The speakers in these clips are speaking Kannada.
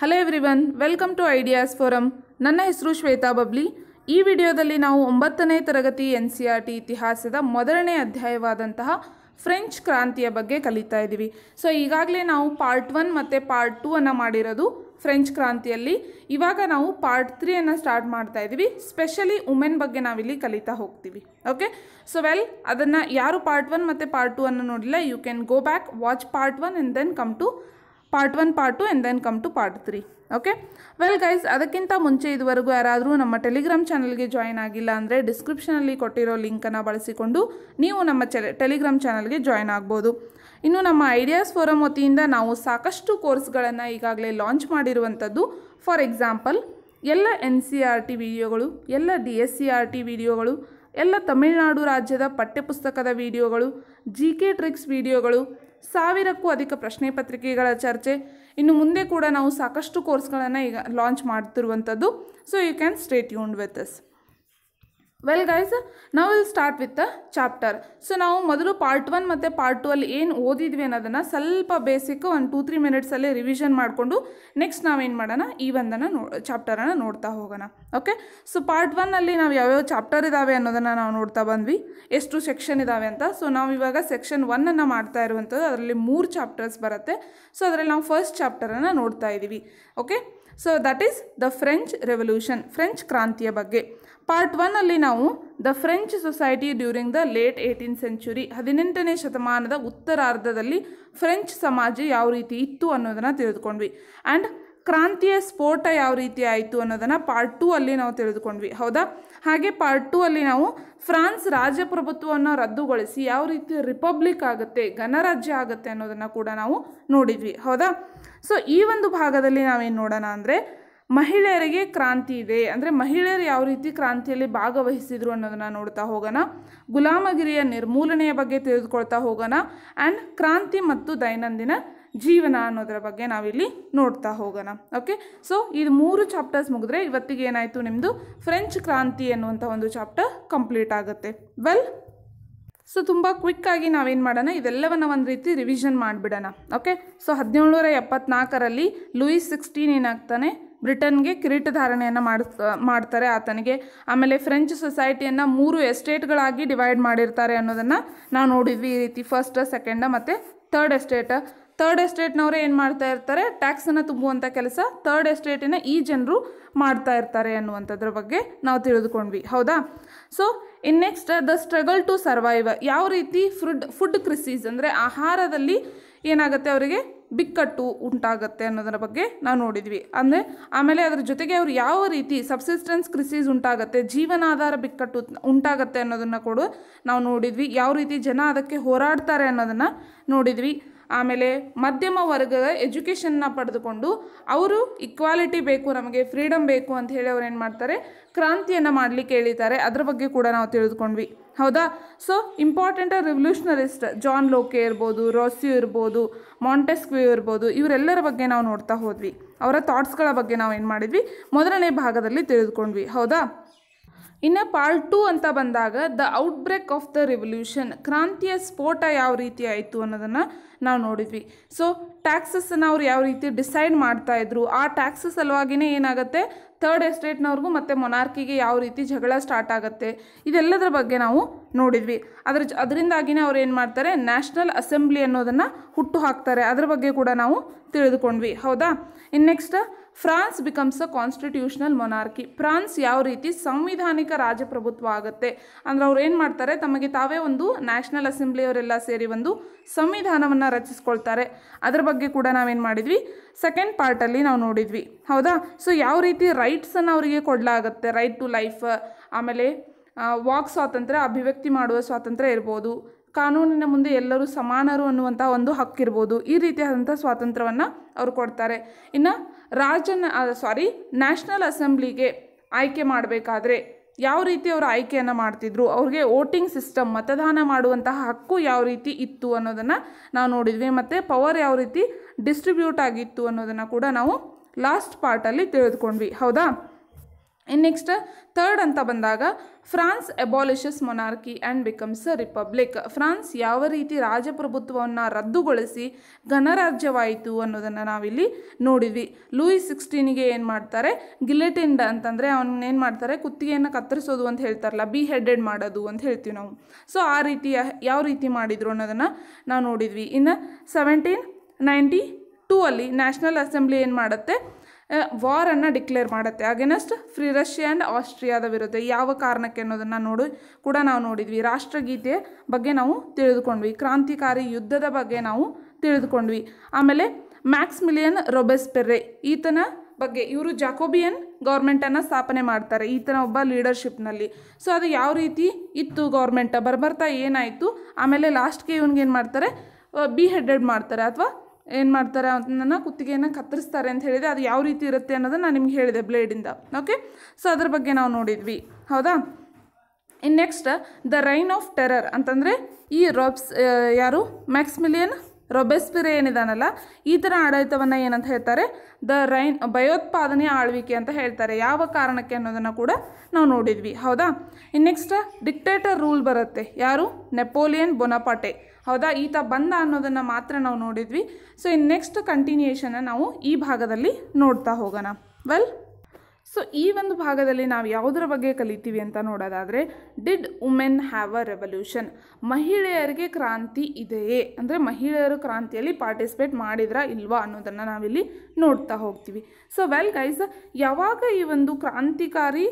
Hello everyone welcome to Ideas Forum ನನ್ನ ಹೆಸರು ಶ್ವೇತಾ ಬಬ್ಲಿ ಈ ವಿಡಿಯೋದಲ್ಲಿ ನಾವು ಒಂಬತ್ತನೇ ತರಗತಿ ಎನ್ ಸಿ ಆರ್ ಟಿ ಇತಿಹಾಸದ ಮೊದಲನೇ ಅಧ್ಯಾಯವಾದಂತಹ ಫ್ರೆಂಚ್ ಕ್ರಾಂತಿಯ ಬಗ್ಗೆ ಕಲಿತಾ ಇದ್ದೀವಿ ಸೊ ಈಗಾಗಲೇ ನಾವು ಪಾರ್ಟ್ ಒನ್ ಮತ್ತು ಪಾರ್ಟ್ ಟೂ ಅನ್ನು ಮಾಡಿರೋದು ಫ್ರೆಂಚ್ ಕ್ರಾಂತಿಯಲ್ಲಿ ಇವಾಗ ನಾವು ಪಾರ್ಟ್ ತ್ರೀಯನ್ನು ಸ್ಟಾರ್ಟ್ ಮಾಡ್ತಾ ಇದ್ದೀವಿ ಸ್ಪೆಷಲಿ ವುಮೆನ್ ಬಗ್ಗೆ ನಾವಿಲ್ಲಿ ಕಲಿತಾ ಹೋಗ್ತೀವಿ ಓಕೆ ಸೊ ವೆಲ್ ಅದನ್ನು ಯಾರು ಪಾರ್ಟ್ ಒನ್ ಮತ್ತು ಪಾರ್ಟ್ ಟೂ ಅನ್ನು ನೋಡಿಲ್ಲ you can go back watch part one and then come to part one part two and then come to part three okay well guys ಅದಕ್ಕಿಂತ ಮುಂಚೆ ಇದುವರೆಗೂ ಯಾರಾದರೂ ನಮ್ಮ ಟೆಲಿಗ್ರಾಮ್ ಚಾನಲ್ಗೆ ಜಾಯ್ನ್ ಆಗಿಲ್ಲ ಅಂದರೆ ಡಿಸ್ಕ್ರಿಪ್ಷನಲ್ಲಿ ಕೊಟ್ಟಿರೋ ಲಿಂಕನ್ನು ಬಳಸಿಕೊಂಡು ನೀವು ನಮ್ಮ ಚೆ ಟೆಲಿಗ್ರಾಮ್ ಚಾನಲ್ಗೆ ಜಾಯ್ನ್ ಆಗ್ಬೋದು ಇನ್ನು ನಮ್ಮ ಐಡಿಯಾಸ್ ಫೋರಮ್ ವತಿಯಿಂದ ನಾವು ಸಾಕಷ್ಟು ಕೋರ್ಸ್ಗಳನ್ನು ಈಗಾಗಲೇ ಲಾಂಚ್ ಮಾಡಿರುವಂಥದ್ದು ಫಾರ್ ಎಕ್ಸಾಂಪಲ್ ಎಲ್ಲ ಎನ್ ಸಿ ಆರ್ ಟಿ ವಿಡಿಯೋಗಳು ಎಲ್ಲ D S C R T ವಿಡಿಯೋಗಳು ಎಲ್ಲ ತಮಿಳುನಾಡು ರಾಜ್ಯದ ಪಠ್ಯಪುಸ್ತಕದ ವಿಡಿಯೋಗಳು ಜಿ ಕೆ ಟ್ರಿಕ್ಸ್ ವಿಡಿಯೋಗಳು ಸಾವಿರಕ್ಕೂ ಅಧಿಕ ಪ್ರಶ್ನೆ ಪತ್ರಿಕೆಗಳ ಚರ್ಚೆ ಇನ್ನು ಮುಂದೆ ಕೂಡ ನಾವು ಸಾಕಷ್ಟು ಕೋರ್ಸ್ಗಳನ್ನು ಈಗ ಲಾಂಚ್ ಮಾಡ್ತಿರುವಂಥದ್ದು ಸೊ ಯು ಕ್ಯಾನ್ ಸ್ಟೇ ಯೂನ್ ವಿತ್ ಅಸ್ ವೆಲ್ ಗೈಸ್ ನಾವು will start with the chapter so ನಾವು ಮೊದಲು ಪಾರ್ಟ್ ಒನ್ ಮತ್ತು ಪಾರ್ಟ್ ಟು ಅಲ್ಲಿ ಏನು ಓದಿದ್ವಿ ಅನ್ನೋದನ್ನು ಸ್ವಲ್ಪ ಬೇಸಿಕ್ ಒಂದು ಟೂ ತ್ರೀ ಮಿನಿಟ್ಸಲ್ಲಿ ರಿವಿಷನ್ ಮಾಡಿಕೊಂಡು ನೆಕ್ಸ್ಟ್ ನಾವೇನು ಮಾಡೋಣ ಈ ಒಂದನ್ನು ನೋ ಚಾಪ್ಟರನ್ನು ನೋಡ್ತಾ ಹೋಗೋಣ ಓಕೆ ಸೊ ಪಾರ್ಟ್ ಒನ್ನಲ್ಲಿ ನಾವು ಯಾವ್ಯಾವ ಚಾಪ್ಟರ್ ಇದ್ದಾವೆ ಅನ್ನೋದನ್ನು ನಾವು ನೋಡ್ತಾ ಬಂದ್ವಿ ಎಷ್ಟು ಸೆಕ್ಷನ್ ಇದ್ದಾವೆ ಅಂತ ಸೊ ನಾವು ಇವಾಗ ಸೆಕ್ಷನ್ ಒನ್ನನ್ನು ಮಾಡ್ತಾ ಇರುವಂಥದ್ದು ಅದರಲ್ಲಿ ಮೂರು ಚಾಪ್ಟರ್ಸ್ ಬರುತ್ತೆ ಸೊ ಅದರಲ್ಲಿ ನಾವು ಫಸ್ಟ್ ಚಾಪ್ಟರನ್ನು ನೋಡ್ತಾ ಇದ್ದೀವಿ okay so that is the French revolution French ಕ್ರಾಂತಿಯ ಬಗ್ಗೆ ಪಾರ್ಟ್ ಒನ್ನಲ್ಲಿ ನಾವು the French society during the late eighteen century ಹದಿನೆಂಟನೇ ಶತಮಾನದ ಉತ್ತರಾರ್ಧದಲ್ಲಿ ಫ್ರೆಂಚ್ ಸಮಾಜ ಯಾವ ರೀತಿ ಇತ್ತು ಅನ್ನೋದನ್ನು ತಿಳಿದುಕೊಂಡ್ವಿ ಆ್ಯಂಡ್ ಕ್ರಾಂತಿಯ ಸ್ಫೋಟ ಯಾವ ರೀತಿ ಆಯಿತು ಅನ್ನೋದನ್ನು ಪಾರ್ಟ್ ಟೂ ಅಲ್ಲಿ ನಾವು ತಿಳಿದುಕೊಂಡ್ವಿ ಹೌದಾ ಹಾಗೆ ಪಾರ್ಟ್ ಟೂ ಅಲ್ಲಿ ನಾವು ಫ್ರಾನ್ಸ್ ರಾಜಪ್ರಭುತ್ವವನ್ನು ರದ್ದುಗೊಳಿಸಿ ಯಾವ ರೀತಿ ರಿಪಬ್ಲಿಕ್ ಆಗುತ್ತೆ ಗಣರಾಜ್ಯ ಆಗುತ್ತೆ ಅನ್ನೋದನ್ನು ಕೂಡ ನಾವು ನೋಡಿದ್ವಿ ಹೌದಾ ಸೊ ಈ ಒಂದು ಭಾಗದಲ್ಲಿ ನಾವೇನು ನೋಡೋಣ ಅಂದರೆ ಮಹಿಳೆಯರಿಗೆ ಕ್ರಾಂತಿ ಇದೆ ಅಂದರೆ ಮಹಿಳೆಯರು ಯಾವ ರೀತಿ ಕ್ರಾಂತಿಯಲ್ಲಿ ಭಾಗವಹಿಸಿದರು ಅನ್ನೋದನ್ನು ನೋಡ್ತಾ ಹೋಗೋಣ ಗುಲಾಮಗಿರಿಯ ನಿರ್ಮೂಲನೆಯ ಬಗ್ಗೆ ತಿಳಿದುಕೊಳ್ತಾ ಹೋಗೋಣ ಆ್ಯಂಡ್ ಕ್ರಾಂತಿ ಮತ್ತು ದೈನಂದಿನ ಜೀವನ ಅನ್ನೋದರ ಬಗ್ಗೆ ನಾವಿಲ್ಲಿ ನೋಡ್ತಾ ಹೋಗೋಣ ಓಕೆ ಸೊ ಇದು ಮೂರು ಚಾಪ್ಟರ್ಸ್ ಮುಗಿದ್ರೆ ಇವತ್ತಿಗೆ ಏನಾಯಿತು ನಿಮ್ಮದು ಫ್ರೆಂಚ್ ಕ್ರಾಂತಿ ಅನ್ನುವಂಥ ಒಂದು ಚಾಪ್ಟರ್ ಕಂಪ್ಲೀಟ್ ಆಗುತ್ತೆ ವೆಲ್ ಸೊ ತುಂಬ ಕ್ವಿಕ್ಕಾಗಿ ನಾವೇನು ಮಾಡೋಣ ಇದೆಲ್ಲವನ್ನು ಒಂದು ರೀತಿ ರಿವಿಷನ್ ಮಾಡಿಬಿಡೋಣ ಓಕೆ ಸೊ ನೂರ ಎಪ್ಪತ್ನಾಲ್ಕರಲ್ಲಿ ಲೂಯಿಸ್ ಸಿಕ್ಸ್ಟೀನ್ ಏನಾಗ್ತಾನೆ ಬ್ರಿಟನ್ಗೆ ಕಿರೀಟಧಾರಣೆಯನ್ನು ಮಾಡ ಮಾಡ್ತಾರೆ ಆತನಿಗೆ ಆಮೇಲೆ ಫ್ರೆಂಚ್ ಸೊಸೈಟಿಯನ್ನು ಮೂರು ಎಸ್ಟೇಟ್ಗಳಾಗಿ ಡಿವೈಡ್ ಮಾಡಿರ್ತಾರೆ ಅನ್ನೋದನ್ನು ನಾವು ನೋಡಿದ್ವಿ ಈ ರೀತಿ ಫಸ್ಟ್ ಸೆಕೆಂಡ ಮತ್ತು ಥರ್ಡ್ ಎಸ್ಟೇಟ್ ಥರ್ಡ್ ಎಸ್ಟೇಟ್ನವರೇ ಏನು ಮಾಡ್ತಾ ಇರ್ತಾರೆ ಟ್ಯಾಕ್ಸನ್ನು ತುಂಬುವಂಥ ಕೆಲಸ ಥರ್ಡ್ ಎಸ್ಟೇಟಿನ ಈ ಜನರು ಮಾಡ್ತಾ ಇರ್ತಾರೆ ಅನ್ನುವಂಥದ್ರ ಬಗ್ಗೆ ನಾವು ತಿಳಿದುಕೊಂಡ್ವಿ ಹೌದಾ so in next the struggle to survive ಯಾವ ರೀತಿ ಫುಡ್ ಫುಡ್ ಕ್ರಿಸೀಸ್ ಅಂದರೆ ಆಹಾರದಲ್ಲಿ ಏನಾಗುತ್ತೆ ಅವರಿಗೆ ಬಿಕ್ಕಟ್ಟು ಉಂಟಾಗುತ್ತೆ ಅನ್ನೋದರ ಬಗ್ಗೆ ನಾವು ನೋಡಿದ್ವಿ ಅಂದರೆ ಆಮೇಲೆ ಅದರ ಜೊತೆಗೆ ಅವರು ಯಾವ ರೀತಿ ಸಬ್ಸಿಸ್ಟೆನ್ಸ್ ಕ್ರಿಸೀಸ್ ಉಂಟಾಗುತ್ತೆ ಜೀವನಾಧಾರ ಬಿಕ್ಕಟ್ಟು ಉಂಟಾಗುತ್ತೆ ಅನ್ನೋದನ್ನು ಕೂಡ ನಾವು ನೋಡಿದ್ವಿ ಯಾವ ರೀತಿ ಜನ ಅದಕ್ಕೆ ಹೋರಾಡ್ತಾರೆ ಅನ್ನೋದನ್ನು ನೋಡಿದ್ವಿ ಆಮೇಲೆ ಮಧ್ಯಮ ವರ್ಗದ ಎಜುಕೇಷನ್ನ ಪಡೆದುಕೊಂಡು ಅವರು ಇಕ್ವಾಲಿಟಿ ಬೇಕು ನಮಗೆ ಫ್ರೀಡಮ್ ಬೇಕು ಅಂತ ಹೇಳಿ ಅವ್ರು ಏನು ಮಾಡ್ತಾರೆ ಕ್ರಾಂತಿಯನ್ನು ಮಾಡಲಿಕ್ಕೆ ಹೇಳಿದ್ದಾರೆ ಅದರ ಬಗ್ಗೆ ಕೂಡ ನಾವು ತಿಳಿದುಕೊಂಡ್ವಿ ಹೌದಾ ಸೊ ಇಂಪಾರ್ಟೆಂಟ್ ರೆವಲ್ಯೂಷನರಿಸ್ಟ್ ಜಾನ್ ಲೋಕೆ ಇರ್ಬೋದು ರೋಸ್ಯೂ ಇರ್ಬೋದು ಮಾಂಟೆಸ್ಕ್ಯೂ ಇರ್ಬೋದು ಇವರೆಲ್ಲರ ಬಗ್ಗೆ ನಾವು ನೋಡ್ತಾ ಹೋದ್ವಿ ಅವರ ಥಾಟ್ಸ್ಗಳ ಬಗ್ಗೆ ನಾವು ಏನು ಮಾಡಿದ್ವಿ ಮೊದಲನೇ ಭಾಗದಲ್ಲಿ ತಿಳಿದುಕೊಂಡ್ವಿ ಹೌದಾ ಇನ್ನು ಪಾರ್ಟ್ ಟು ಅಂತ ಬಂದಾಗ the outbreak of the revolution ಕ್ರಾಂತಿಯ ಸ್ಫೋಟ ಯಾವ ರೀತಿ ಆಯಿತು ಅನ್ನೋದನ್ನು ನಾವು ನೋಡಿದ್ವಿ ಸೊ ಟ್ಯಾಕ್ಸಸ್ಸನ್ನು ಅವ್ರು ಯಾವ ರೀತಿ ಡಿಸೈಡ್ ಮಾಡ್ತಾಯಿದ್ರು ಆ ಟ್ಯಾಕ್ಸಸ್ ಸಲುವಾಗಿಯೇ ಏನಾಗುತ್ತೆ ಥರ್ಡ್ ಎಸ್ಟೇಟ್ನವ್ರಿಗೂ ಮತ್ತು ಮೊನಾರ್ಕಿಗೆ ಯಾವ ರೀತಿ ಜಗಳ ಸ್ಟಾರ್ಟ್ ಆಗುತ್ತೆ ಇದೆಲ್ಲದರ ಬಗ್ಗೆ ನಾವು ನೋಡಿದ್ವಿ ಅದ್ರ ಅದರಿಂದಾಗಿನೇ ಅವ್ರು ಏನು ಮಾಡ್ತಾರೆ ನ್ಯಾಷನಲ್ ಅಸೆಂಬ್ಲಿ ಅನ್ನೋದನ್ನು ಹುಟ್ಟು ಹಾಕ್ತಾರೆ ಅದ್ರ ಬಗ್ಗೆ ಕೂಡ ನಾವು ತಿಳಿದುಕೊಂಡ್ವಿ ಹೌದಾ ಇನ್ನು next France becomes a constitutional monarchy France ಯಾವ ರೀತಿ ಸಂವಿಧಾನಿಕ ರಾಜಪ್ರಭುತ್ವ ಆಗುತ್ತೆ ಅಂದರೆ ಅವ್ರು ಏನು ಮಾಡ್ತಾರೆ ತಮಗೆ ತಾವೇ ಒಂದು ನ್ಯಾಷನಲ್ ಅಸೆಂಬ್ಲಿಯವರೆಲ್ಲ ಸೇರಿ ಒಂದು ಸಂವಿಧಾನವನ್ನು ರಚಿಸ್ಕೊಳ್ತಾರೆ ಅದರ ಬಗ್ಗೆ ಕೂಡ ನಾವೇನು ಮಾಡಿದ್ವಿ ಸೆಕೆಂಡ್ ಪಾರ್ಟಲ್ಲಿ ನಾವು ನೋಡಿದ್ವಿ ಹೌದಾ ಸೊ ಯಾವ ರೀತಿ ರೈಟ್ಸನ್ನು ಅವರಿಗೆ ಕೊಡಲಾಗುತ್ತೆ ರೈಟ್ ಟು ಲೈಫ್ ಆಮೇಲೆ ವಾಕ್ ಸ್ವಾತಂತ್ರ್ಯ ಅಭಿವ್ಯಕ್ತಿ ಮಾಡುವ ಸ್ವಾತಂತ್ರ್ಯ ಇರ್ಬೋದು ಕಾನೂನಿನ ಮುಂದೆ ಎಲ್ಲರೂ ಸಮಾನರು ಅನ್ನುವಂಥ ಒಂದು ಹಕ್ಕಿರ್ಬೋದು ಈ ರೀತಿಯಾದಂಥ ಸ್ವಾತಂತ್ರ್ಯವನ್ನು ಅವರು ಕೊಡ್ತಾರೆ ಇನ್ನು ರಾಜನ ಸಾರಿ ನ್ಯಾಷನಲ್ ಅಸೆಂಬ್ಲಿಗೆ ಆಯ್ಕೆ ಮಾಡಬೇಕಾದ್ರೆ ಯಾವ ರೀತಿ ಅವರು ಆಯ್ಕೆಯನ್ನು ಮಾಡ್ತಿದ್ರು ಅವ್ರಿಗೆ ವೋಟಿಂಗ್ ಸಿಸ್ಟಮ್ ಮತದಾನ ಮಾಡುವಂತಹ ಹಕ್ಕು ಯಾವ ರೀತಿ ಇತ್ತು ಅನ್ನೋದನ್ನು ನಾವು ನೋಡಿದ್ವಿ ಮತ್ತು ಪವರ್ ಯಾವ ರೀತಿ ಡಿಸ್ಟ್ರಿಬ್ಯೂಟ್ ಆಗಿತ್ತು ಅನ್ನೋದನ್ನು ಕೂಡ ನಾವು ಲಾಸ್ಟ್ ಪಾರ್ಟಲ್ಲಿ ತಿಳಿದುಕೊಂಡ್ವಿ ಹೌದಾ ಇನ್ ನೆಕ್ಸ್ಟ್ ಥರ್ಡ್ ಅಂತ ಬಂದಾಗ France abolishes monarchy and becomes republic France ಯಾವ ರೀತಿ ರಾಜಪ್ರಭುತ್ವವನ್ನು ರದ್ದುಗೊಳಿಸಿ ಗಣರಾಜ್ಯವಾಯಿತು ಅನ್ನೋದನ್ನು ನಾವಿಲ್ಲಿ ನೋಡಿದ್ವಿ ಲೂಯಿ ಸಿಕ್ಸ್ಟೀನಿಗೆ ಏನು ಮಾಡ್ತಾರೆ ಗಿಲೆಟಿಂಡ್ ಅಂತಂದರೆ ಏನು ಮಾಡ್ತಾರೆ ಕುತ್ತಿಗೆಯನ್ನು ಕತ್ತರಿಸೋದು ಅಂತ ಹೇಳ್ತಾರಲ್ಲ ಬಿ ಹೆಡೆಡ್ ಮಾಡೋದು ಅಂತ ಹೇಳ್ತೀವಿ ನಾವು ಸೊ ಆ ರೀತಿ ಯಾವ ರೀತಿ ಮಾಡಿದರು ಅನ್ನೋದನ್ನು ನಾವು ನೋಡಿದ್ವಿ ಇನ್ನು ಸೆವೆಂಟೀನ್ ನೈಂಟಿ ಟೂ ಅಲ್ಲಿ ನ್ಯಾಷನಲ್ ಅಸೆಂಬ್ಲಿ ಏನು ಮಾಡುತ್ತೆ ವಾರನ್ನು ಡಿಕ್ಲೇರ್ ಮಾಡುತ್ತೆ ಅಗೇನೆಸ್ಟ್ ಫ್ರೀ ರಷ್ಯಾ ಆ್ಯಂಡ್ ಆಸ್ಟ್ರಿಯಾದ ವಿರುದ್ಧ ಯಾವ ಕಾರಣಕ್ಕೆ ಅನ್ನೋದನ್ನು ನೋಡು ಕೂಡ ನಾವು ನೋಡಿದ್ವಿ ರಾಷ್ಟ್ರಗೀತೆ ಬಗ್ಗೆ ನಾವು ತಿಳಿದುಕೊಂಡ್ವಿ ಕ್ರಾಂತಿಕಾರಿ ಯುದ್ಧದ ಬಗ್ಗೆ ನಾವು ತಿಳಿದುಕೊಂಡ್ವಿ ಆಮೇಲೆ ಮ್ಯಾಕ್ಸ್ ಮಿಲಿಯನ್ ರೊಬೆಸ್ಪೆರ್ರೆ ಈತನ ಬಗ್ಗೆ ಇವರು ಜಾಕೋಬಿಯನ್ ಗೌರ್ಮೆಂಟನ್ನು ಸ್ಥಾಪನೆ ಮಾಡ್ತಾರೆ ಈತನ ಒಬ್ಬ ಲೀಡರ್ಶಿಪ್ನಲ್ಲಿ ಸೊ ಅದು ಯಾವ ರೀತಿ ಇತ್ತು ಗೌರ್ಮೆಂಟ ಬರ್ಬರ್ತಾ ಏನಾಯಿತು ಆಮೇಲೆ ಲಾಸ್ಟ್ಗೆ ಇವ್ನಿಗೇನು ಏನು ಮಾಡ್ತಾರೆ ಬಿ ಹೆಡೆಡ್ ಮಾಡ್ತಾರೆ ಅಥವಾ ಏನು ಮಾಡ್ತಾರೆ ಅಂತ ಕುತ್ತಿಗೆಯನ್ನು ಕತ್ತರಿಸ್ತಾರೆ ಅಂತ ಹೇಳಿದೆ ಅದು ಯಾವ ರೀತಿ ಇರುತ್ತೆ ಅನ್ನೋದನ್ನು ನಾನು ನಿಮ್ಗೆ ಹೇಳಿದೆ ಬ್ಲೇಡಿಂದ ಓಕೆ ಸೊ ಅದ್ರ ಬಗ್ಗೆ ನಾವು ನೋಡಿದ್ವಿ ಹೌದಾ ಇನ್ನು next the reign of terror ಅಂತಂದರೆ ಈ ರಾಬ್ಸ್ ಯಾರು ಮ್ಯಾಕ್ಸ್ ಮಿಲಿಯನ್ ರೊಬೆಸ್ಪಿರೆ ಏನಿದಾನಲ್ಲ ಈ ಥರ ಆಡಳಿತವನ್ನು ಏನಂತ ಹೇಳ್ತಾರೆ ದ ರೈನ್ ಭಯೋತ್ಪಾದನೆ ಆಳ್ವಿಕೆ ಅಂತ ಹೇಳ್ತಾರೆ ಯಾವ ಕಾರಣಕ್ಕೆ ಅನ್ನೋದನ್ನು ಕೂಡ ನಾವು ನೋಡಿದ್ವಿ ಹೌದಾ ಇನ್ನು ನೆಕ್ಸ್ಟ್ ಡಿಕ್ಟೇಟರ್ ರೂಲ್ ಬರುತ್ತೆ ಯಾರು ನೆಪೋಲಿಯನ್ ಬೊನಪಾಟೆ ಹೌದಾ ಈತ ಬಂದ ಅನ್ನೋದನ್ನು ಮಾತ್ರ ನಾವು ನೋಡಿದ್ವಿ ಸೊ ಇನ್ನು ನೆಕ್ಸ್ಟ್ ಕಂಟಿನ್ಯೂಯೇಷನ್ನ ನಾವು ಈ ಭಾಗದಲ್ಲಿ ನೋಡ್ತಾ ಹೋಗೋಣ ವೆಲ್ ಸೊ ಈ ಒಂದು ಭಾಗದಲ್ಲಿ ನಾವು ಯಾವುದರ ಬಗ್ಗೆ ಕಲಿತೀವಿ ಅಂತ ನೋಡೋದಾದರೆ did women have a revolution ಮಹಿಳೆಯರಿಗೆ ಕ್ರಾಂತಿ ಇದೆಯೇ ಅಂದರೆ ಮಹಿಳೆಯರು ಕ್ರಾಂತಿಯಲ್ಲಿ ಪಾರ್ಟಿಸಿಪೇಟ್ ಮಾಡಿದ್ರಾ ಇಲ್ವಾ ಅನ್ನೋದನ್ನು ನಾವಿಲ್ಲಿ ನೋಡ್ತಾ ಹೋಗ್ತೀವಿ ಸೊ ವೆಲ್ ಗೈಸ್ ಯಾವಾಗ ಈ ಒಂದು ಕ್ರಾಂತಿಕಾರಿ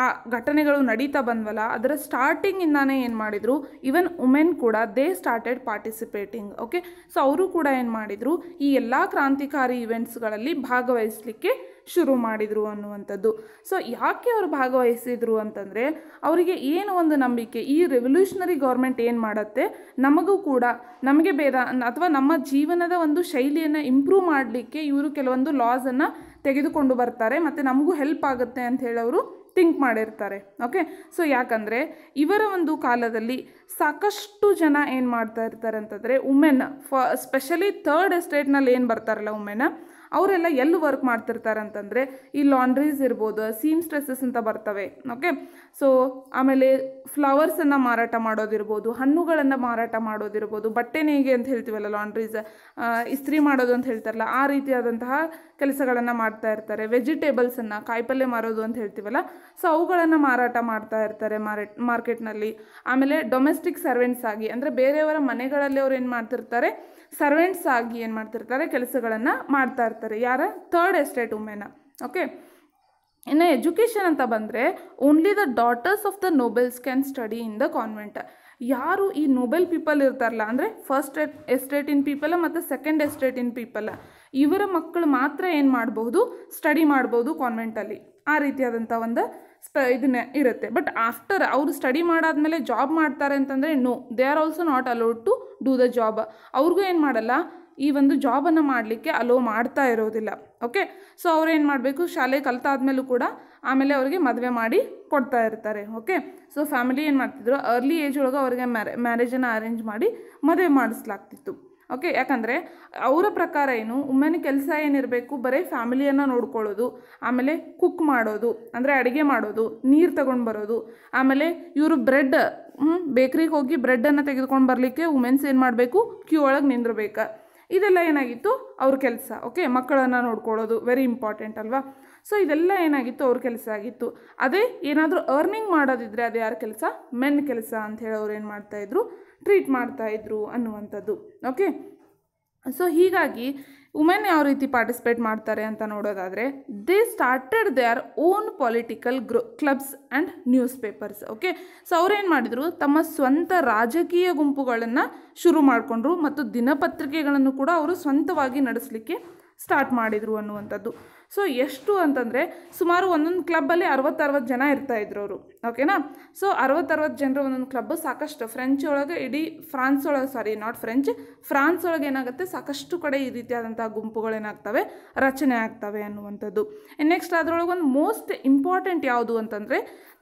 ಆ ಘಟನೆಗಳು ನಡೀತಾ ಬಂದ್ವಲ್ಲ ಅದರ ಸ್ಟಾರ್ಟಿಂಗಿಂದಾನೇ ಏನು ಮಾಡಿದರು ಇವನ್ ವುಮೆನ್ ಕೂಡ they started participating okay so ಅವರು ಕೂಡ ಏನು ಮಾಡಿದರು ಈ ಎಲ್ಲ ಕ್ರಾಂತಿಕಾರಿ ಇವೆಂಟ್ಸ್ಗಳಲ್ಲಿ ಭಾಗವಹಿಸಲಿಕ್ಕೆ ಶುರು ಮಾಡಿದರು ಅನ್ನುವಂಥದ್ದು ಸೊ ಯಾಕೆ ಅವರು ಭಾಗವಹಿಸಿದರು ಅಂತಂದರೆ ಅವರಿಗೆ ಏನು ಒಂದು ನಂಬಿಕೆ ಈ ರೆವಲ್ಯೂಷನರಿ ಗೌರ್ಮೆಂಟ್ ಏನು ಮಾಡುತ್ತೆ ನಮಗೂ ಕೂಡ ನಮಗೆ ಬೇರೆ ಅಥವಾ ನಮ್ಮ ಜೀವನದ ಒಂದು ಶೈಲಿಯನ್ನು ಇಂಪ್ರೂವ್ ಮಾಡಲಿಕ್ಕೆ ಇವರು ಕೆಲವೊಂದು ಲಾಸನ್ನು ತೆಗೆದುಕೊಂಡು ಬರ್ತಾರೆ ಮತ್ತು ನಮಗೂ ಹೆಲ್ಪ್ ಆಗುತ್ತೆ ಅಂತ ಹೇಳಿ ಅವರು ಥಿಂಕ್ ಮಾಡಿರ್ತಾರೆ ಓಕೆ ಸೊ ಯಾಕಂದರೆ ಇವರ ಒಂದು ಕಾಲದಲ್ಲಿ ಸಾಕಷ್ಟು ಜನ ಏನು ಮಾಡ್ತಾ ಇರ್ತಾರೆ ಅಂತಂದರೆ ಉಮೆನ್ ಫ ಸ್ಪೆಷಲಿ ಥರ್ಡ್ ಎಸ್ಟೇಟ್ನಲ್ಲಿ ಏನು ಬರ್ತಾರಲ್ಲ ಉಮೆನ್ ಅವರೆಲ್ಲ ಎಲ್ಲಿ ವರ್ಕ್ ಮಾಡ್ತಿರ್ತಾರೆ ಅಂತಂದರೆ ಈ ಲಾಂಡ್ರೀಸ್ ಇರ್ಬೋದು ಸೀಮ್ ಸ್ಟ್ರೆಸ್ಸಸ್ ಅಂತ ಬರ್ತವೆ ಓಕೆ ಸೊ ಆಮೇಲೆ ಫ್ಲವರ್ಸನ್ನು ಮಾರಾಟ ಮಾಡೋದಿರ್ಬೋದು ಹಣ್ಣುಗಳನ್ನು ಮಾರಾಟ ಮಾಡೋದಿರ್ಬೋದು ಬಟ್ಟೆ ನೇಯ್ಗೆ ಅಂತ ಹೇಳ್ತೀವಲ್ಲ ಲಾಂಡ್ರೀಸ್ ಇಸ್ತ್ರಿ ಮಾಡೋದು ಅಂತ ಹೇಳ್ತಾರಲ್ಲ ಆ ರೀತಿಯಾದಂತಹ ಕೆಲಸಗಳನ್ನು ಮಾಡ್ತಾ ಇರ್ತಾರೆ ವೆಜಿಟೇಬಲ್ಸನ್ನು ಕಾಯಿಪಲ್ಯ ಮಾರೋದು ಅಂತ ಹೇಳ್ತೀವಲ್ಲ ಸೊ ಅವುಗಳನ್ನು ಮಾರಾಟ ಮಾಡ್ತಾ ಇರ್ತಾರೆ ಮಾರೆಟ್ ಮಾರ್ಕೆಟ್ನಲ್ಲಿ ಆಮೇಲೆ ಡೊಮೆಸ್ಟಿಕ್ ಸರ್ವೆಂಟ್ಸ್ ಆಗಿ ಅಂದರೆ ಬೇರೆಯವರ ಮನೆಗಳಲ್ಲಿ ಅವ್ರು ಏನು ಮಾಡ್ತಿರ್ತಾರೆ ಸರ್ವೆಂಟ್ಸ್ ಆಗಿ ಏನು ಮಾಡ್ತಿರ್ತಾರೆ ಕೆಲಸಗಳನ್ನು ಮಾಡ್ತಾ ಇರ್ತಾರೆ ಯಾರ ಥರ್ಡ್ ಎಸ್ಟೇಟ್ ವುಮೆನ ಓಕೆ ಇನ್ನು ಎಜುಕೇಷನ್ ಅಂತ ಬಂದರೆ only the daughters of the nobles can study in the convent ಯಾರು ಈ ನೋಬೆಲ್ ಪೀಪಲ್ ಇರ್ತಾರಲ್ಲ ಅಂದರೆ ಫಸ್ಟ್ ಎಸ್ಟೇಟ್ ಇನ್ ಪೀಪಲ್ ಮತ್ತು ಸೆಕೆಂಡ್ ಎಸ್ಟೇಟ್ ಇನ್ ಪೀಪಲ್ ಇವರ ಮಕ್ಕಳು ಮಾತ್ರ ಏನು ಮಾಡಬಹುದು ಸ್ಟಡಿ ಮಾಡ್ಬೋದು ಕಾನ್ವೆಂಟಲ್ಲಿ ಆ ರೀತಿಯಾದಂಥ ಒಂದು ಸ್ಪ ಇದನ್ನ ಇರುತ್ತೆ ಬಟ್ ಆಫ್ಟರ್ ಅವರು ಸ್ಟಡಿ ಮಾಡಾದಮೇಲೆ ಜಾಬ್ ಮಾಡ್ತಾರೆ ಅಂತಂದರೆ no they are also not allowed to do the job ಅವ್ರಿಗೂ ಏನು ಮಾಡಲ್ಲ ಈ ಒಂದು ಜಾಬನ್ನು ಮಾಡಲಿಕ್ಕೆ ಅಲೋ ಮಾಡ್ತಾ ಇರೋದಿಲ್ಲ ಓಕೆ ಸೊ ಏನು ಮಾಡಬೇಕು ಶಾಲೆ ಕಲಿತಾದ್ಮೇಲೂ ಕೂಡ ಆಮೇಲೆ ಅವರಿಗೆ ಮದುವೆ ಮಾಡಿ ಕೊಡ್ತಾ ಇರ್ತಾರೆ ಓಕೆ ಸೊ ಫ್ಯಾಮಿಲಿ ಏನು ಮಾಡ್ತಿದ್ರು ಅರ್ಲಿ ಏಜ್ ಒಳಗೆ ಅವ್ರಿಗೆ ಮ್ಯಾರೇ ಮ್ಯಾರೇಜನ್ನು ಅರೇಂಜ್ ಮಾಡಿ ಮದುವೆ ಮಾಡಿಸ್ಲಾಗ್ತಿತ್ತು ಓಕೆ ಯಾಕಂದರೆ ಅವರ ಪ್ರಕಾರ ಏನು ಉಮ್ಮನ ಕೆಲಸ ಏನಿರಬೇಕು ಬರೀ ಫ್ಯಾಮಿಲಿಯನ್ನು ನೋಡ್ಕೊಳ್ಳೋದು ಆಮೇಲೆ ಕುಕ್ ಮಾಡೋದು ಅಂದರೆ ಅಡುಗೆ ಮಾಡೋದು ನೀರು ತಗೊಂಡು ಬರೋದು ಆಮೇಲೆ ಇವರು ಬ್ರೆಡ್ ಹ್ಞೂ ಬೇಕ್ರಿಗೆ ಹೋಗಿ ಬ್ರೆಡ್ಡನ್ನು ತೆಗೆದುಕೊಂಡು ಬರಲಿಕ್ಕೆ ವುಮೆನ್ಸ್ ಏನು ಮಾಡಬೇಕು ಕ್ಯೂ ಒಳಗೆ ನಿಂದಿರಬೇಕು ಇದೆಲ್ಲ ಏನಾಗಿತ್ತು ಅವ್ರ ಕೆಲಸ ಓಕೆ ಮಕ್ಕಳನ್ನು ನೋಡ್ಕೊಳ್ಳೋದು ವೆರಿ ಇಂಪಾರ್ಟೆಂಟ್ ಅಲ್ವಾ ಸೊ ಇದೆಲ್ಲ ಏನಾಗಿತ್ತು ಅವ್ರ ಕೆಲಸ ಆಗಿತ್ತು ಅದೇ ಏನಾದರೂ ಅರ್ನಿಂಗ್ ಮಾಡೋದಿದ್ರೆ ಅದು ಯಾರ ಕೆಲಸ ಮೆನ್ ಕೆಲಸ ಅಂತ ಹೇಳಿ ಅವ್ರು ಏನು ಮಾಡ್ತಾಯಿದ್ರು ಟ್ರೀಟ್ ಮಾಡ್ತಾಯಿದ್ರು ಅನ್ನುವಂಥದ್ದು ಓಕೆ ಸೊ ಹೀಗಾಗಿ ವುಮೆನ್ ಯಾವ ರೀತಿ ಪಾರ್ಟಿಸಿಪೇಟ್ ಮಾಡ್ತಾರೆ ಅಂತ ನೋಡೋದಾದರೆ they started they are own political ಗ್ರೂ clubs and newspapers okay so ಅವ್ರೇನು ಮಾಡಿದರು ತಮ್ಮ ಸ್ವಂತ ರಾಜಕೀಯ ಗುಂಪುಗಳನ್ನು ಶುರು ಮಾಡಿಕೊಂಡ್ರು ಮತ್ತು ದಿನಪತ್ರಿಕೆಗಳನ್ನು ಕೂಡ ಅವರು ಸ್ವಂತವಾಗಿ ನಡೆಸಲಿಕ್ಕೆ ಸ್ಟಾರ್ಟ್ ಮಾಡಿದರು ಅನ್ನುವಂಥದ್ದು ಸೊ ಎಷ್ಟು ಅಂತಂದರೆ ಸುಮಾರು ಒಂದೊಂದು ಕ್ಲಬ್ಬಲ್ಲಿ ಅರವತ್ತರವತ್ತು ಜನ ಇರ್ತಾಯಿದ್ರು ಅವರು ಓಕೆನಾ ಸೊ ಅರವತ್ತರವತ್ತು ಜನರು ಒಂದೊಂದು ಕ್ಲಬ್ ಸಾಕಷ್ಟು ಫ್ರೆಂಚ್ ಒಳಗೆ ಇಡೀ ಫ್ರಾನ್ಸ್ ಒಳಗೆ ಸಾರಿ ನಾಟ್ ಫ್ರೆಂಚ್ ಫ್ರಾನ್ಸ್ ಒಳಗೆ ಏನಾಗುತ್ತೆ ಸಾಕಷ್ಟು ಕಡೆ ಈ ರೀತಿಯಾದಂಥ ಗುಂಪುಗಳೇನಾಗ್ತವೆ ರಚನೆ ಆಗ್ತವೆ ಅನ್ನುವಂಥದ್ದು ನೆಕ್ಸ್ಟ್ ಅದರೊಳಗೆ ಒಂದು ಮೋಸ್ಟ್ ಇಂಪಾರ್ಟೆಂಟ್ ಯಾವುದು ಅಂತಂದರೆ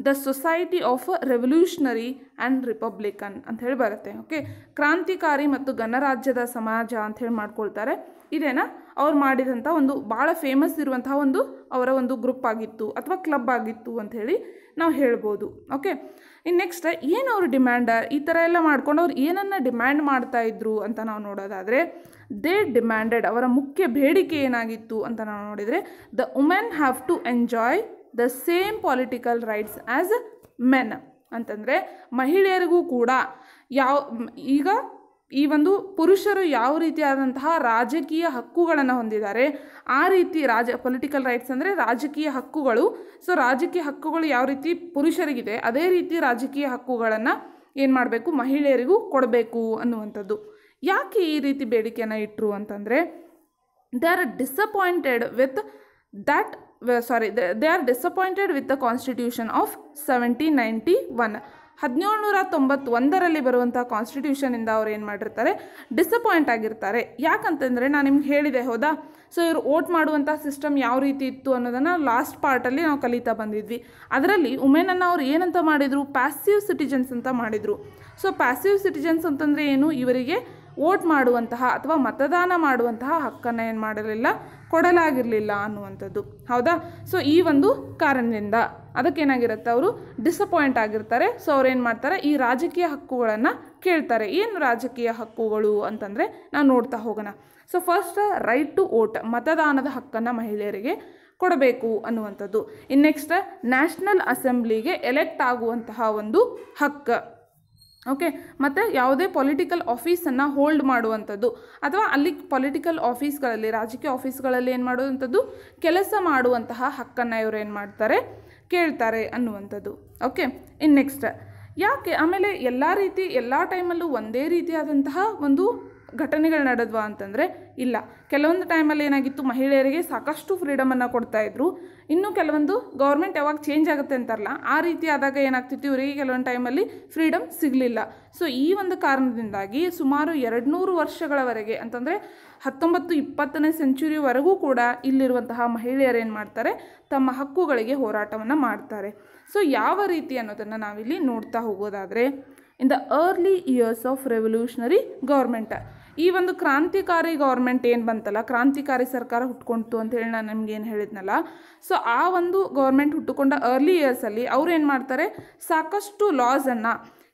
the society of revolutionary and republican ಅಂತ ಹೇಳಿ ಬರುತ್ತೆ ಓಕೆ ಕ್ರಾಂತಿಕಾರಿ ಮತ್ತು ಗಣರಾಜ್ಯದ ಸಮಾಜ ಅಂತ ಹೇಳಿ ಮಾಡ್ಕೊಳ್ತಾರೆ ಇದೇನಾ ಅವ್ರು ಮಾಡಿದಂಥ ಒಂದು ಭಾಳ ಫೇಮಸ್ ಇರುವಂತಹ ಒಂದು ಅವರ ಒಂದು ಗ್ರೂಪ್ ಆಗಿತ್ತು ಅಥವಾ ಕ್ಲಬ್ ಆಗಿತ್ತು ಅಂಥೇಳಿ ನಾವು ಹೇಳ್ಬೋದು ಓಕೆ ಇನ್ನು ನೆಕ್ಸ್ಟ್ ಏನು ಅವರು ಡಿಮ್ಯಾಂಡ ಈ ಥರ ಎಲ್ಲ ಮಾಡ್ಕೊಂಡು ಅವ್ರು ಏನನ್ನು ಡಿಮ್ಯಾಂಡ್ ಮಾಡ್ತಾ ಇದ್ರು ಅಂತ ನಾವು ನೋಡೋದಾದರೆ ದೇ ಡಿಮ್ಯಾಂಡೆಡ್ ಅವರ ಮುಖ್ಯ ಬೇಡಿಕೆ ಏನಾಗಿತ್ತು ಅಂತ ನಾವು ನೋಡಿದರೆ the women have to enjoy the same political rights as a men ಅಂತಂದರೆ ಮಹಿಳೆಯರಿಗೂ ಕೂಡ ಯಾವ ಈಗ ಈ ಒಂದು ಪುರುಷರು ಯಾವ ರೀತಿಯಾದಂತಹ ರಾಜಕೀಯ ಹಕ್ಕುಗಳನ್ನು ಹೊಂದಿದ್ದಾರೆ ಆ ರೀತಿ ರಾಜ ಪೊಲಿಟಿಕಲ್ ರೈಟ್ಸ್ ಅಂದರೆ ರಾಜಕೀಯ ಹಕ್ಕುಗಳು ಸೊ ರಾಜಕೀಯ ಹಕ್ಕುಗಳು ಯಾವ ರೀತಿ ಪುರುಷರಿಗಿದೆ ಅದೇ ರೀತಿ ರಾಜಕೀಯ ಹಕ್ಕುಗಳನ್ನು ಏನು ಮಾಡಬೇಕು ಮಹಿಳೆಯರಿಗೂ ಕೊಡಬೇಕು ಅನ್ನುವಂಥದ್ದು ಯಾಕೆ ಈ ರೀತಿ ಬೇಡಿಕೆಯನ್ನು ಇಟ್ಟರು ಅಂತಂದರೆ they are disappointed with that sorry they are disappointed with the constitution of seventeen ninety one ಹದಿನೇಳುನೂರ ತೊಂಬತ್ತೊಂದರಲ್ಲಿ ಬರುವಂಥ ಕಾನ್ಸ್ಟಿಟ್ಯೂಷನಿಂದ ಅವ್ರು ಏನು ಮಾಡಿರ್ತಾರೆ ಡಿಸಪಾಯಿಂಟ್ ಆಗಿರ್ತಾರೆ ಯಾಕಂತಂದರೆ ನಾನು ನಿಮ್ಗೆ ಹೇಳಿದೆ ಹೌದಾ ಸೊ ಇವರು ವೋಟ್ ಮಾಡುವಂಥ ಸಿಸ್ಟಮ್ ಯಾವ ರೀತಿ ಇತ್ತು ಅನ್ನೋದನ್ನು ಲಾಸ್ಟ್ ಪಾರ್ಟಲ್ಲಿ ನಾವು ಕಲಿತಾ ಬಂದಿದ್ವಿ ಅದರಲ್ಲಿ ಉಮೆನನ್ನು ಅವ್ರು ಏನಂತ ಮಾಡಿದರು ಪ್ಯಾಸಿವ್ ಸಿಟಿಜನ್ಸ್ ಅಂತ ಮಾಡಿದರು ಸೊ ಪ್ಯಾಸಿವ್ ಸಿಟಿಜನ್ಸ್ ಅಂತಂದರೆ ಏನು ಇವರಿಗೆ ವೋಟ್ ಮಾಡುವಂತಹ ಅಥವಾ ಮತದಾನ ಮಾಡುವಂತಹ ಹಕ್ಕನ್ನು ಏನು ಮಾಡಲಿಲ್ಲ ಕೊಡಲಾಗಿರಲಿಲ್ಲ ಅನ್ನುವಂಥದ್ದು ಹೌದಾ ಸೊ ಈ ಒಂದು ಕಾರಣದಿಂದ ಅದಕ್ಕೇನಾಗಿರುತ್ತೆ ಅವರು ಡಿಸಪಾಯಿಂಟ್ ಆಗಿರ್ತಾರೆ ಸೊ ಅವ್ರೇನು ಮಾಡ್ತಾರೆ ಈ ರಾಜಕೀಯ ಹಕ್ಕುಗಳನ್ನು ಕೇಳ್ತಾರೆ ಏನು ರಾಜಕೀಯ ಹಕ್ಕುಗಳು ಅಂತಂದರೆ ನಾವು ನೋಡ್ತಾ ಹೋಗೋಣ so first right to vote ಮತದಾನದ ಹಕ್ಕನ್ನು ಮಹಿಳೆಯರಿಗೆ ಕೊಡಬೇಕು ಅನ್ನುವಂಥದ್ದು ಇನ್ನು ನೆಕ್ಸ್ಟ್ ನ್ಯಾಷನಲ್ ಅಸೆಂಬ್ಲಿಗೆ ಎಲೆಕ್ಟ್ ಆಗುವಂತಹ ಒಂದು ಹಕ್ಕು ಓಕೆ ಮತ್ತು ಯಾವುದೇ ಪೊಲಿಟಿಕಲ್ ಆಫೀಸನ್ನು ಹೋಲ್ಡ್ ಮಾಡುವಂಥದ್ದು ಅಥವಾ ಅಲ್ಲಿ ಪೊಲಿಟಿಕಲ್ ಆಫೀಸ್ಗಳಲ್ಲಿ ರಾಜಕೀಯ ಆಫೀಸ್ಗಳಲ್ಲಿ ಏನು ಮಾಡುವಂಥದ್ದು ಕೆಲಸ ಮಾಡುವಂತಹ ಹಕ್ಕನ್ನು ಇವರು ಏನು ಮಾಡ್ತಾರೆ ಕೇಳ್ತಾರೆ ಅನ್ನುವಂಥದ್ದು ಓಕೆ ಇನ್ನು ನೆಕ್ಸ್ಟ್ ಯಾಕೆ ಆಮೇಲೆ ಎಲ್ಲ ರೀತಿ ಎಲ್ಲ ಟೈಮಲ್ಲೂ ಒಂದೇ ರೀತಿಯಾದಂತಹ ಒಂದು ಘಟನೆಗಳು ನಡೆದ್ವಾ ಅಂತಂದರೆ ಇಲ್ಲ ಕೆಲವೊಂದು ಟೈಮಲ್ಲಿ ಏನಾಗಿತ್ತು ಮಹಿಳೆಯರಿಗೆ ಸಾಕಷ್ಟು ಫ್ರೀಡಮನ್ನು ಇದ್ರು ಇನ್ನು ಕೆಲವೊಂದು ಗೌರ್ಮೆಂಟ್ ಯಾವಾಗ ಚೇಂಜ್ ಆಗುತ್ತೆ ಅಂತಾರಲ್ಲ ಆ ರೀತಿ ಆದಾಗ ಏನಾಗ್ತಿತ್ತು ಇವರಿಗೆ ಕೆಲವೊಂದು ಟೈಮಲ್ಲಿ ಫ್ರೀಡಮ್ ಸಿಗಲಿಲ್ಲ ಸೊ ಈ ಒಂದು ಕಾರಣದಿಂದಾಗಿ ಸುಮಾರು ಎರಡು ವರ್ಷಗಳವರೆಗೆ ಅಂತಂದರೆ ಹತ್ತೊಂಬತ್ತು ಇಪ್ಪತ್ತನೇ ಸೆಂಚುರಿವರೆಗೂ ಕೂಡ ಇಲ್ಲಿರುವಂತಹ ಮಹಿಳೆಯರು ಏನು ಮಾಡ್ತಾರೆ ತಮ್ಮ ಹಕ್ಕುಗಳಿಗೆ ಹೋರಾಟವನ್ನು ಮಾಡ್ತಾರೆ ಸೊ ಯಾವ ರೀತಿ ಅನ್ನೋದನ್ನು ನಾವಿಲ್ಲಿ ನೋಡ್ತಾ ಹೋಗೋದಾದರೆ in the early years of revolutionary government ಈ ಒಂದು ಕ್ರಾಂತಿಕಾರಿ ಗೌರ್ಮೆಂಟ್ ಏನು ಬಂತಲ್ಲ ಕ್ರಾಂತಿಕಾರಿ ಸರ್ಕಾರ ಹುಟ್ಕೊಂತು ಅಂತ ಹೇಳಿ ನಾನು ನಿಮ್ಗೆ ಏನು ಹೇಳಿದ್ನಲ್ಲ ಸೊ ಆ ಒಂದು ಗೌರ್ಮೆಂಟ್ ಹುಟ್ಟುಕೊಂಡ ಅರ್ಲಿ ಇಯರ್ಸಲ್ಲಿ ಅವ್ರು ಏನು ಮಾಡ್ತಾರೆ ಸಾಕಷ್ಟು ಲಾಸನ್ನು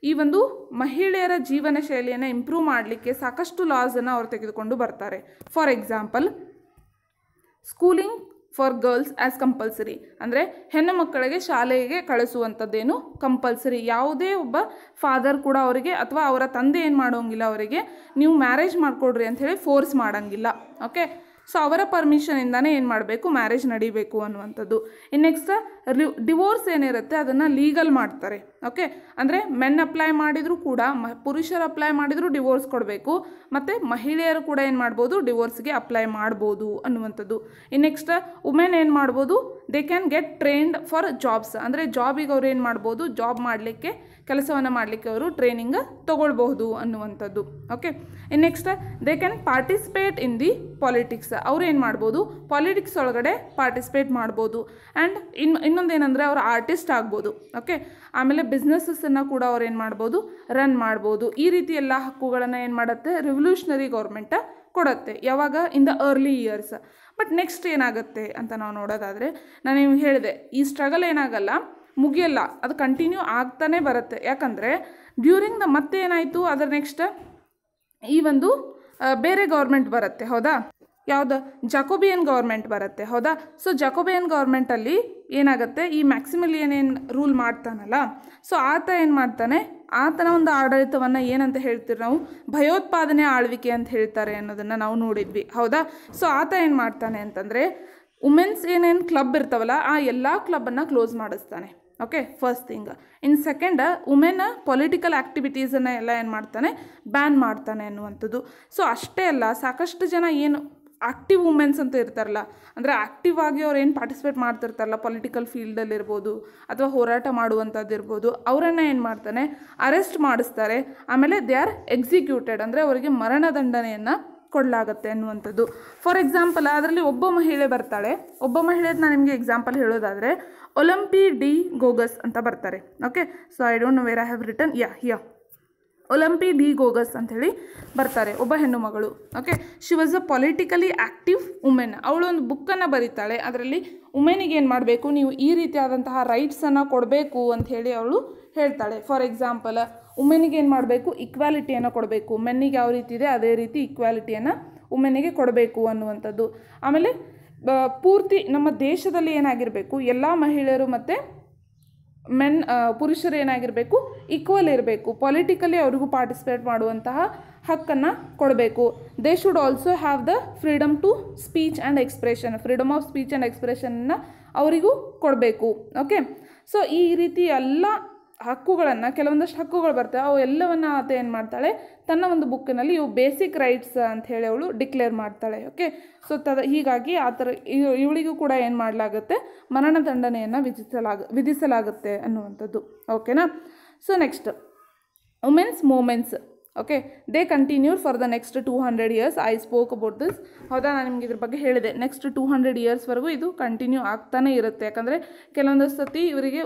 ಈ ಒಂದು ಮಹಿಳೆಯರ ಜೀವನ ಶೈಲಿಯನ್ನು ಇಂಪ್ರೂವ್ ಮಾಡಲಿಕ್ಕೆ ಸಾಕಷ್ಟು ಲಾಸನ್ನು ಅವ್ರು ತೆಗೆದುಕೊಂಡು ಬರ್ತಾರೆ for example schooling for girls as compulsory ಅಂದರೆ ಹೆಣ್ಣು ಮಕ್ಕಳಿಗೆ ಶಾಲೆಗೆ ಕಳಿಸುವಂಥದ್ದೇನು ಕಂಪಲ್ಸರಿ ಯಾವುದೇ ಒಬ್ಬ ಫಾದರ್ ಕೂಡ ಅವರಿಗೆ ಅಥವಾ ಅವರ ತಂದೆ ಏನು ಮಾಡೋಂಗಿಲ್ಲ ಅವರಿಗೆ ನೀವು ಮ್ಯಾರೇಜ್ ಮಾಡಿಕೊಡ್ರಿ ಅಂಥೇಳಿ ಫೋರ್ಸ್ ಮಾಡೋಂಗಿಲ್ಲ ಓಕೆ ಸೊ ಅವರ ಪರ್ಮಿಷನಿಂದಾನೇ ಏನು ಮಾಡಬೇಕು ಮ್ಯಾರೇಜ್ ನಡಿಬೇಕು ಅನ್ನುವಂಥದ್ದು ಇನ್ನು ನೆಕ್ಸ್ಟ್ ಡಿವೋರ್ಸ್ ಏನಿರುತ್ತೆ ಅದನ್ನು ಲೀಗಲ್ ಮಾಡ್ತಾರೆ ಓಕೆ ಅಂದರೆ ಮೆನ್ ಅಪ್ಲೈ ಮಾಡಿದರೂ ಕೂಡ ಮ ಪುರುಷರು ಅಪ್ಲೈ ಮಾಡಿದರೂ ಡಿವೋರ್ಸ್ ಕೊಡಬೇಕು ಮತ್ತು ಮಹಿಳೆಯರು ಕೂಡ ಏನು ಮಾಡ್ಬೋದು ಡಿವೋರ್ಸ್ಗೆ ಅಪ್ಲೈ ಮಾಡ್ಬೋದು ಅನ್ನುವಂಥದ್ದು ಇನ್ನು ನೆಕ್ಸ್ಟ್ ವುಮೆನ್ ಏನು ಮಾಡ್ಬೋದು they can get trained for jobs ಅಂದರೆ ಜಾಬಿಗೆ ಅವ್ರು ಏನು ಮಾಡ್ಬೋದು ಜಾಬ್ ಮಾಡಲಿಕ್ಕೆ ಕೆಲಸವನ್ನು ಮಾಡಲಿಕ್ಕೆ ಅವರು ಟ್ರೈನಿಂಗ್ ತೊಗೊಳ್ಬಹುದು ಅನ್ನುವಂಥದ್ದು okay in next they can participate in the politics ಅವ್ರು ಏನು ಮಾಡ್ಬೋದು ಪಾಲಿಟಿಕ್ಸ್ ಒಳಗಡೆ ಪಾರ್ಟಿಸಿಪೇಟ್ ಮಾಡ್ಬೋದು ಆ್ಯಂಡ್ ಇನ್ನು ಇನ್ನೊಂದು ಏನಂದರೆ ಅವರು ಆರ್ಟಿಸ್ಟ್ ಆಗ್ಬೋದು ಓಕೆ ಆಮೇಲೆ ಬಿಸ್ನೆಸ್ಸನ್ನು ಕೂಡ ಅವ್ರು ಏನು ಮಾಡ್ಬೋದು ರನ್ ಮಾಡ್ಬೋದು ಈ ರೀತಿ ಎಲ್ಲ ಹಕ್ಕುಗಳನ್ನು ಏನು ಮಾಡುತ್ತೆ ರೆವಲ್ಯೂಷನರಿ ಗೌರ್ಮೆಂಟ ಕೊಡುತ್ತೆ ಯಾವಾಗ in the early years but next ಏನಾಗುತ್ತೆ ಅಂತ ನಾವು ನೋಡೋದಾದರೆ ನಾನು ನಿಮ್ಗೆ ಹೇಳಿದೆ ಈ ಸ್ಟ್ರಗಲ್ ಏನಾಗಲ್ಲ ಮುಗಿಯಲ್ಲ ಅದು ಕಂಟಿನ್ಯೂ ಆಗ್ತಾನೆ ಬರುತ್ತೆ ಯಾಕಂದರೆ ಡ್ಯೂರಿಂಗ್ ದ ಮತ್ತೆ ಏನಾಯಿತು ಅದರ ನೆಕ್ಸ್ಟ್ ಈ ಒಂದು ಬೇರೆ ಗೌರ್ಮೆಂಟ್ ಬರುತ್ತೆ ಹೌದಾ ಯಾವುದು ಜಕೋಬಿಯನ್ ಗೌರ್ಮೆಂಟ್ ಬರುತ್ತೆ ಹೌದಾ ಸೊ ಜಕೋಬಿಯನ್ ಗೌರ್ಮೆಂಟಲ್ಲಿ ಏನಾಗುತ್ತೆ ಈ ಏನೇನು ರೂಲ್ ಮಾಡ್ತಾನಲ್ಲ ಸೊ ಆತ ಏನು ಮಾಡ್ತಾನೆ ಆತನ ಒಂದು ಆಡಳಿತವನ್ನು ಏನಂತ ಹೇಳ್ತೀವಿ ನಾವು ಭಯೋತ್ಪಾದನೆ ಆಳ್ವಿಕೆ ಅಂತ ಹೇಳ್ತಾರೆ ಅನ್ನೋದನ್ನು ನಾವು ನೋಡಿದ್ವಿ ಹೌದಾ ಸೊ ಆತ ಏನು ಮಾಡ್ತಾನೆ ಅಂತಂದರೆ ವುಮೆನ್ಸ್ ಏನೇನು ಕ್ಲಬ್ ಇರ್ತಾವಲ್ಲ ಆ ಎಲ್ಲ ಕ್ಲಬ್ಬನ್ನು ಕ್ಲೋಸ್ ಮಾಡಿಸ್ತಾನೆ okay first thing in second women political ಆ್ಯಕ್ಟಿವಿಟೀಸನ್ನು ಎಲ್ಲ ಏನು ಮಾಡ್ತಾನೆ ಬ್ಯಾನ್ ಮಾಡ್ತಾನೆ ಅನ್ನುವಂಥದ್ದು ಸೊ ಅಷ್ಟೇ ಅಲ್ಲ ಸಾಕಷ್ಟು ಜನ ಏನು ಆ್ಯಕ್ಟಿವ್ ವುಮೆನ್ಸ್ ಅಂತ ಇರ್ತಾರಲ್ಲ ಅಂದರೆ ಆ್ಯಕ್ಟಿವ್ ಆಗಿ ಅವ್ರು ಏನು ಪಾರ್ಟಿಸಿಪೇಟ್ ಮಾಡ್ತಿರ್ತಾರಲ್ಲ ಪೊಲಿಟಿಕಲ್ ಫೀಲ್ಡಲ್ಲಿರ್ಬೋದು ಅಥವಾ ಹೋರಾಟ ಇರ್ಬೋದು ಅವರನ್ನು ಏನು ಮಾಡ್ತಾನೆ ಅರೆಸ್ಟ್ ಮಾಡಿಸ್ತಾರೆ ಆಮೇಲೆ ದೇ ಆರ್ ಎಕ್ಸಿಕ್ಯೂಟೆಡ್ ಅಂದರೆ ಅವರಿಗೆ ಮರಣದಂಡನೆಯನ್ನು ಕೊಡಲಾಗತ್ತೆ ಅನ್ನುವಂಥದ್ದು ಫಾರ್ ಎಕ್ಸಾಂಪಲ್ ಅದರಲ್ಲಿ ಒಬ್ಬ ಮಹಿಳೆ ಬರ್ತಾಳೆ ಒಬ್ಬ ಮಹಿಳೆ ನಾನು ನಿಮಗೆ ಎಕ್ಸಾಂಪಲ್ ಹೇಳೋದಾದರೆ ಒಲಂಪಿ ಡಿ ಗೋಗಸ್ ಅಂತ ಬರ್ತಾರೆ okay so I don't know where I have return yeah yeah Olympe de Gouges ಅಂಥೇಳಿ ಬರ್ತಾರೆ ಒಬ್ಬ ಹೆಣ್ಣು ಮಗಳು okay she was a politically active women ಅವಳೊಂದು ಬುಕ್ಕನ್ನು ಬರೀತಾಳೆ ಅದರಲ್ಲಿ ಉಮೆನಿಗೆ ಏನು ಮಾಡಬೇಕು ನೀವು ಈ ರೀತಿಯಾದಂತಹ ರೈಟ್ಸನ್ನು ಕೊಡಬೇಕು ಅಂಥೇಳಿ ಅವಳು ಹೇಳ್ತಾಳೆ ಫಾರ್ ಎಕ್ಸಾಂಪಲ್ ಉಮೆನಿಗೆ ಏನು ಮಾಡಬೇಕು ಇಕ್ವಾಲಿಟಿಯನ್ನು ಕೊಡಬೇಕು ಮೆನ್ನಿಗೆ ಯಾವ ರೀತಿ ಇದೆ ಅದೇ ರೀತಿ ಇಕ್ವಾಲಿಟಿಯನ್ನು ಉಮೆನಿಗೆ ಕೊಡಬೇಕು ಅನ್ನುವಂಥದ್ದು ಆಮೇಲೆ ಪೂರ್ತಿ ನಮ್ಮ ದೇಶದಲ್ಲಿ ಏನಾಗಿರಬೇಕು ಎಲ್ಲ ಮಹಿಳೆಯರು ಮತ್ತು ಮೆನ್ ಪುರುಷರು ಏನಾಗಿರಬೇಕು ಈಕ್ವಲ್ ಇರಬೇಕು ಪೊಲಿಟಿಕಲಿ ಅವ್ರಿಗೂ ಪಾರ್ಟಿಸಿಪೇಟ್ ಮಾಡುವಂತಹ ಹಕ್ಕನ್ನು ಕೊಡಬೇಕು they should also have the freedom to speech and expression freedom of speech and ಎಕ್ಸ್ಪ್ರೆಷನ್ನ ಅವರಿಗೂ ಕೊಡಬೇಕು ಓಕೆ ಸೊ ಈ ರೀತಿ ಎಲ್ಲ ಹಕ್ಕುಗಳನ್ನು ಕೆಲವೊಂದಷ್ಟು ಹಕ್ಕುಗಳು ಬರ್ತವೆ ಅವು ಎಲ್ಲವನ್ನು ಆತ ಏನು ಮಾಡ್ತಾಳೆ ತನ್ನ ಒಂದು ಬುಕ್ಕಿನಲ್ಲಿ ಇವು ಬೇಸಿಕ್ ರೈಟ್ಸ್ ಅಂತ ಹೇಳಿ ಅವಳು ಡಿಕ್ಲೇರ್ ಮಾಡ್ತಾಳೆ ಓಕೆ ಸೊ ತದ ಹೀಗಾಗಿ ಆ ಥರ ಇವಳಿಗೂ ಕೂಡ ಏನು ಮಾಡಲಾಗುತ್ತೆ ಮರಣದಂಡನೆಯನ್ನು ವಿಧಿಸಲಾಗ ವಿಧಿಸಲಾಗುತ್ತೆ ಅನ್ನುವಂಥದ್ದು ಓಕೆನಾ so next women's movements okay they continue for the next two hundred years I spoke about this ಹೌದಾ ನಾನು ನಿಮ್ಗೆ ಇದ್ರ ಬಗ್ಗೆ ಹೇಳಿದೆ ನೆಕ್ಸ್ಟ್ ಟೂ ಹಂಡ್ರೆಡ್ ಇಯರ್ಸ್ವರೆಗೂ ಇದು ಕಂಟಿನ್ಯೂ ಆಗ್ತಾನೇ ಇರುತ್ತೆ ಯಾಕಂದರೆ ಕೆಲವೊಂದು ಸತಿ ಇವರಿಗೆ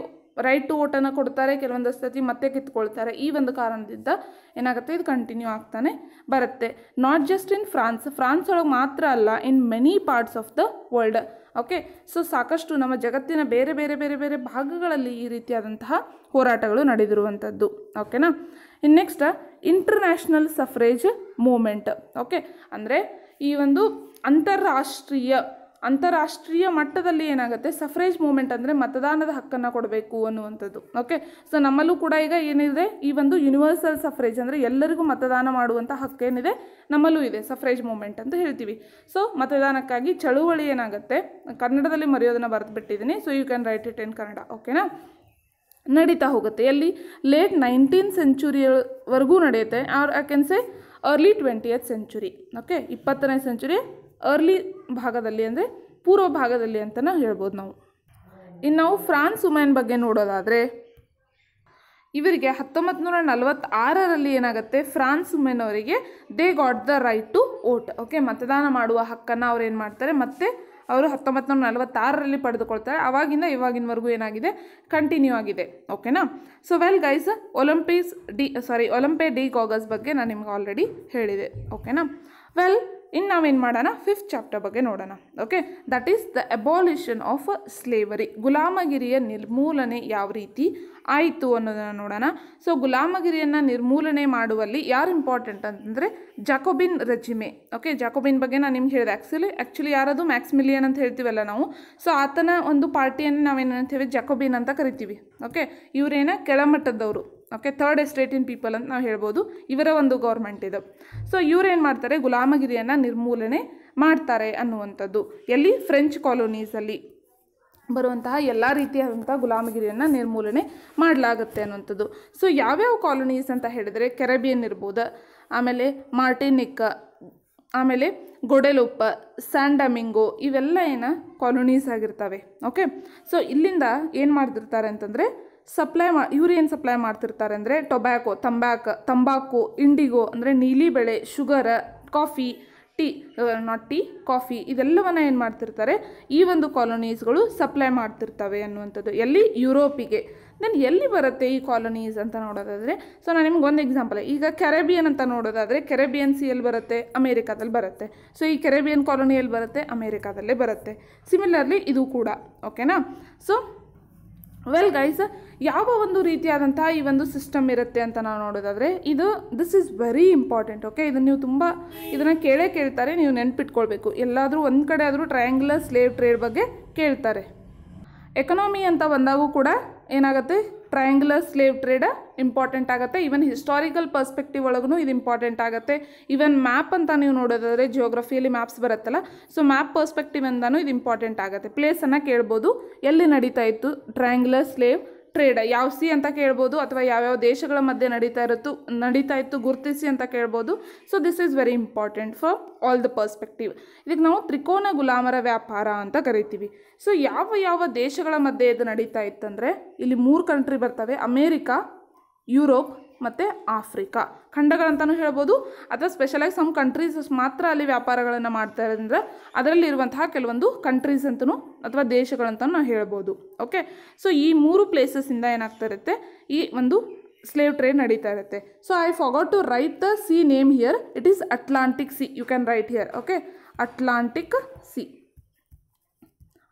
ರೈಟ್ ಟು ಓಟನ್ನು ಕೊಡ್ತಾರೆ ಕೆಲವೊಂದು ಸತಿ ಮತ್ತೆ ಕಿತ್ಕೊಳ್ತಾರೆ ಈ ಒಂದು ಕಾರಣದಿಂದ ಏನಾಗುತ್ತೆ ಇದು ಕಂಟಿನ್ಯೂ ಆಗ್ತಾನೆ ಬರುತ್ತೆ not just in France France ಒಳಗೆ ಮಾತ್ರ ಅಲ್ಲ in many parts of the world okay so ಸಾಕಷ್ಟು ನಮ್ಮ ಜಗತ್ತಿನ ಬೇರೆ ಬೇರೆ ಬೇರೆ ಬೇರೆ ಭಾಗಗಳಲ್ಲಿ ಈ ರೀತಿಯಾದಂತಹ ಹೋರಾಟಗಳು ನಡೆದಿರುವಂಥದ್ದು ಓಕೆನಾ ಇನ್ನು next international suffrage movement okay ಅಂದರೆ ಈ ಒಂದು ಅಂತಾರಾಷ್ಟ್ರೀಯ ಅಂತಾರಾಷ್ಟ್ರೀಯ ಮಟ್ಟದಲ್ಲಿ ಏನಾಗುತ್ತೆ ಸಫ್ರೇಜ್ ಮೂಮೆಂಟ್ ಅಂದರೆ ಮತದಾನದ ಹಕ್ಕನ್ನು ಕೊಡಬೇಕು ಅನ್ನುವಂಥದ್ದು ಓಕೆ ಸೊ ನಮ್ಮಲ್ಲೂ ಕೂಡ ಈಗ ಏನಿದೆ ಈ ಒಂದು ಯೂನಿವರ್ಸಲ್ ಸಫ್ರೇಜ್ ಅಂದರೆ ಎಲ್ಲರಿಗೂ ಮತದಾನ ಮಾಡುವಂಥ ಹಕ್ಕೇನಿದೆ ನಮ್ಮಲ್ಲೂ ಇದೆ ಸಫ್ರೇಜ್ ಮೂಮೆಂಟ್ ಅಂತ ಹೇಳ್ತೀವಿ ಸೊ ಮತದಾನಕ್ಕಾಗಿ ಚಳುವಳಿ ಏನಾಗುತ್ತೆ ಕನ್ನಡದಲ್ಲಿ ಮರೆಯೋದನ್ನು ಬರೆದು ಬಿಟ್ಟಿದ್ದೀನಿ so you can write it in Kannada ಓಕೆನಾ ನಡೀತಾ ಹೋಗುತ್ತೆ ಎಲ್ಲಿ ಲೇಟ್ ನೈನ್ಟೀನ್ ಸೆಂಚುರಿವರೆಗೂ ನಡೆಯುತ್ತೆ or I can say early twentieth century okay ಇಪ್ಪತ್ತನೇ ಸೆಂಚುರಿ ಅರ್ಲಿ ಭಾಗದಲ್ಲಿ ಅಂದರೆ ಪೂರ್ವ ಭಾಗದಲ್ಲಿ ಅಂತಲೇ ಹೇಳ್ಬೋದು ನಾವು ಇನ್ನು ನಾವು ಫ್ರಾನ್ಸ್ ವುಮೆನ್ ಬಗ್ಗೆ ನೋಡೋದಾದರೆ ಇವರಿಗೆ ಹತ್ತೊಂಬತ್ತು ನೂರ ನಲವತ್ತಾರರಲ್ಲಿ ಏನಾಗುತ್ತೆ ಫ್ರಾನ್ಸ್ ವುಮೆನ್ ಅವರಿಗೆ they got the right to vote okay ಮತದಾನ ಮಾಡುವ ಹಕ್ಕನ್ನು ಅವ್ರು ಏನು ಮಾಡ್ತಾರೆ ಮತ್ತೆ ಅವರು ಹತ್ತೊಂಬತ್ತು ನೂರ ನಲವತ್ತಾರರಲ್ಲಿ ಪಡೆದುಕೊಳ್ತಾರೆ ಆವಾಗಿಂದ ಇವಾಗಿನವರೆಗೂ ಏನಾಗಿದೆ ಕಂಟಿನ್ಯೂ ಆಗಿದೆ ಓಕೆನಾ so well guys Olympics de sorry Olympic de Gouges ಬಗ್ಗೆ ನಾನು ನಿಮ್ಗೆ ಆಲ್ರೆಡಿ ಹೇಳಿದೆ ಓಕೆನಾ ವೆಲ್ ಇನ್ನು ನಾವೇನು ಮಾಡೋಣ ಫಿಫ್ತ್ ಚಾಪ್ಟರ್ ಬಗ್ಗೆ ನೋಡೋಣ okay that is the abolition of slavery ಗುಲಾಮಗಿರಿಯ ನಿರ್ಮೂಲನೆ ಯಾವ ರೀತಿ ಆಯಿತು ಅನ್ನೋದನ್ನು ನೋಡೋಣ ಸೊ ಗುಲಾಮಗಿರಿಯನ್ನು ನಿರ್ಮೂಲನೆ ಮಾಡುವಲ್ಲಿ ಯಾರು ಇಂಪಾರ್ಟೆಂಟ್ ಅಂತಂದರೆ ಜಾಕೋಬಿನ್ ರಜಿಮೆ ಓಕೆ ಜಾಕೋಬಿನ್ ಬಗ್ಗೆ ನಾನು ನಿಮ್ಗೆ ಹೇಳಿದೆ ಆ್ಯಕ್ಚುಲಿ ಆ್ಯಕ್ಚುಲಿ ಯಾರದು ಮ್ಯಾಕ್ಸ್ ಮಿಲಿಯನ್ ಅಂತ ಹೇಳ್ತೀವಲ್ಲ ನಾವು ಸೊ ಆತನ ಒಂದು ಪಾರ್ಟಿಯನ್ನು ನಾವೇನು ಅಂತೀವಿ ಜಾಕೋಬಿನ್ ಅಂತ ಕರಿತೀವಿ ಓಕೆ ಇವರೇನ ಕೆಳಮಟ್ಟದವರು ಓಕೆ ಥರ್ಡ್ ಎಸ್ಟೇಟಿನ್ ಪೀಪಲ್ ಅಂತ ನಾವು ಹೇಳ್ಬೋದು ಇವರ ಒಂದು ಗೌರ್ಮೆಂಟ್ ಇದು ಸೊ ಇವ್ರೇನು ಮಾಡ್ತಾರೆ ಗುಲಾಮಗಿರಿಯನ್ನು ನಿರ್ಮೂಲನೆ ಮಾಡ್ತಾರೆ ಅನ್ನುವಂಥದ್ದು ಎಲ್ಲಿ ಫ್ರೆಂಚ್ ಕಾಲೋನೀಸಲ್ಲಿ ಬರುವಂತಹ ಎಲ್ಲ ರೀತಿಯಾದಂಥ ಗುಲಾಮಗಿರಿಯನ್ನು ನಿರ್ಮೂಲನೆ ಮಾಡಲಾಗುತ್ತೆ ಅನ್ನುವಂಥದ್ದು ಸೊ ಯಾವ್ಯಾವ ಕಾಲೋನೀಸ್ ಅಂತ ಹೇಳಿದರೆ ಕೆರೆಬಿಯನ್ ಇರ್ಬೋದು ಆಮೇಲೆ ಮಾರ್ಟಿನಿಕ್ಕ ಆಮೇಲೆ ಗೊಡೆಲುಪ್ಪ ಸ್ಯಾಂಡಮಿಂಗೋ ಇವೆಲ್ಲ ಏನು ಕಾಲೋನೀಸ್ ಆಗಿರ್ತವೆ ಓಕೆ ಸೊ ಇಲ್ಲಿಂದ ಏನು ಮಾಡ್ತಿರ್ತಾರೆ ಅಂತಂದರೆ ಸಪ್ಲೈ ಮಾ ಇವ್ರು ಏನು ಸಪ್ಲೈ ಮಾಡ್ತಿರ್ತಾರೆ ಅಂದರೆ ಟೊಬ್ಯಾಕೊ ತಂಬ್ಯಾಕ ತಂಬಾಕು ಇಂಡಿಗೋ ಅಂದರೆ ನೀಲಿ ಬೆಳೆ sugar coffee tea not tea coffee ಇದೆಲ್ಲವನ್ನು ಏನು ಮಾಡ್ತಿರ್ತಾರೆ ಈ ಒಂದು ಕಾಲೋನೀಸ್ಗಳು ಸಪ್ಲೈ ಮಾಡ್ತಿರ್ತವೆ ಅನ್ನುವಂಥದ್ದು ಎಲ್ಲಿ ಯುರೋಪಿಗೆ ದೆನ್ ಎಲ್ಲಿ ಬರುತ್ತೆ ಈ ಕಾಲೋನೀಸ್ ಅಂತ ನೋಡೋದಾದರೆ ಸೊ ನಾನು ನಿಮ್ಗೆ ಒಂದು ಎಕ್ಸಾಂಪಲ್ ಈಗ ಕೆರೆಬಿಯನ್ ಅಂತ ನೋಡೋದಾದರೆ ಕೆರೆಬಿಯನ್ ಸಿ ಎಲ್ಲಿ ಬರುತ್ತೆ ಅಮೇರಿಕಾದಲ್ಲಿ ಬರುತ್ತೆ ಸೊ ಈ ಕೆರೆಬಿಯನ್ ಕಾಲೋನಿಯಲ್ಲಿ ಬರುತ್ತೆ ಅಮೇರಿಕಾದಲ್ಲೇ ಬರುತ್ತೆ ಸಿಮಿಲರ್ಲಿ ಇದು ಕೂಡ ಓಕೆನಾ ಸೊ ವೆಲ್ ಗೈಸ್ ಯಾವ ಒಂದು ರೀತಿಯಾದಂತಹ ಈ ಒಂದು ಸಿಸ್ಟಮ್ ಇರುತ್ತೆ ಅಂತ ನಾವು ನೋಡೋದಾದರೆ ಇದು this is very important okay ಇದನ್ನು ನೀವು ತುಂಬ ಇದನ್ನು ಕೇಳೇ ಕೇಳ್ತಾರೆ ನೀವು ನೆನ್ಪಿಟ್ಕೊಳ್ಬೇಕು ಎಲ್ಲಾದರೂ ಒಂದು ಕಡೆ ಆದರೂ ಟ್ರಯಾಂಗ್ಯುಲರ್ ಸ್ಲೇವ್ ಟ್ರೇಡ್ ಬಗ್ಗೆ ಕೇಳ್ತಾರೆ ಎಕನಾಮಿ ಅಂತ ಬಂದಾಗೂ ಕೂಡ ಏನಾಗುತ್ತೆ ಟ್ರಯಾಂಗ್ಯುಲರ್ ಸ್ಲೇವ್ ಟ್ರೇಡ್ ಇಂಪಾರ್ಟೆಂಟ್ ಆಗುತ್ತೆ ಈವನ್ ಹಿಸ್ಟಾರಿಕಲ್ ಪರ್ಸ್ಪೆಕ್ಟಿವ್ ಒಳಗೂ ಇದು ಇಂಪಾರ್ಟೆಂಟ್ ಆಗುತ್ತೆ ಈವನ್ ಮ್ಯಾಪ್ ಅಂತ ನೀವು ನೋಡೋದಾದರೆ ಜಿಯೋಗ್ರಫಿಯಲ್ಲಿ ಮ್ಯಾಪ್ಸ್ ಬರುತ್ತಲ್ಲ ಸೊ ಮ್ಯಾಪ್ ಪರ್ಸ್ಪೆಕ್ಟಿವ್ ಅಂತಲೂ ಇದು ಇಂಪಾರ್ಟೆಂಟ್ ಆಗುತ್ತೆ ಪ್ಲೇಸನ್ನು ಕೇಳ್ಬೋದು ಎಲ್ಲಿ ನಡೀತಾ ಇತ್ತು ಟ್ರಯಾಂಗ್ಯುಲರ್ ಸ್ಲೇವ್ ಟ್ರೇಡ್ ಯಾವ ಸಿ ಅಂತ ಕೇಳ್ಬೋದು ಅಥವಾ ಯಾವ್ಯಾವ ದೇಶಗಳ ಮಧ್ಯೆ ನಡೀತಾ ಇರುತ್ತೋ ನಡೀತಾ ಇತ್ತು ಗುರುತಿಸಿ ಅಂತ ಕೇಳ್ಬೋದು so this is very important for all the perspective ಇದಕ್ಕೆ ನಾವು ತ್ರಿಕೋನ ಗುಲಾಮರ ವ್ಯಾಪಾರ ಅಂತ ಕರಿತೀವಿ ಸೊ ಯಾವ ಯಾವ ದೇಶಗಳ ಮಧ್ಯೆ ಇದು ನಡೀತಾ ಇತ್ತಂದರೆ ಇಲ್ಲಿ ಮೂರು ಕಂಟ್ರಿ ಬರ್ತವೆ ಅಮೇರಿಕಾ ಯುರೋಪ್ ಮತ್ತು ಆಫ್ರಿಕಾ ಖಂಡಗಳಂತಲೂ ಹೇಳ್ಬೋದು ಅಥವಾ ಸ್ಪೆಷಲಾಗಿ ಸಮ್ ಕಂಟ್ರೀಸ್ ಮಾತ್ರ ಅಲ್ಲಿ ವ್ಯಾಪಾರಗಳನ್ನು ಮಾಡ್ತಾ ಇರೋದ್ರಿಂದ ಅದರಲ್ಲಿರುವಂತಹ ಕೆಲವೊಂದು ಕಂಟ್ರೀಸ್ ಅಂತಲೂ ಅಥವಾ ದೇಶಗಳಂತಲೂ ನಾವು ಹೇಳ್ಬೋದು ಓಕೆ ಸೊ ಈ ಮೂರು ಪ್ಲೇಸಸ್ಸಿಂದ ಏನಾಗ್ತಾ ಇರುತ್ತೆ ಈ ಒಂದು ಸ್ಲೇವ್ ಟ್ರೇಡ್ ನಡೀತಾ ಇರುತ್ತೆ so I forgot to write the sea name here it is Atlantic sea you can write here okay Atlantic sea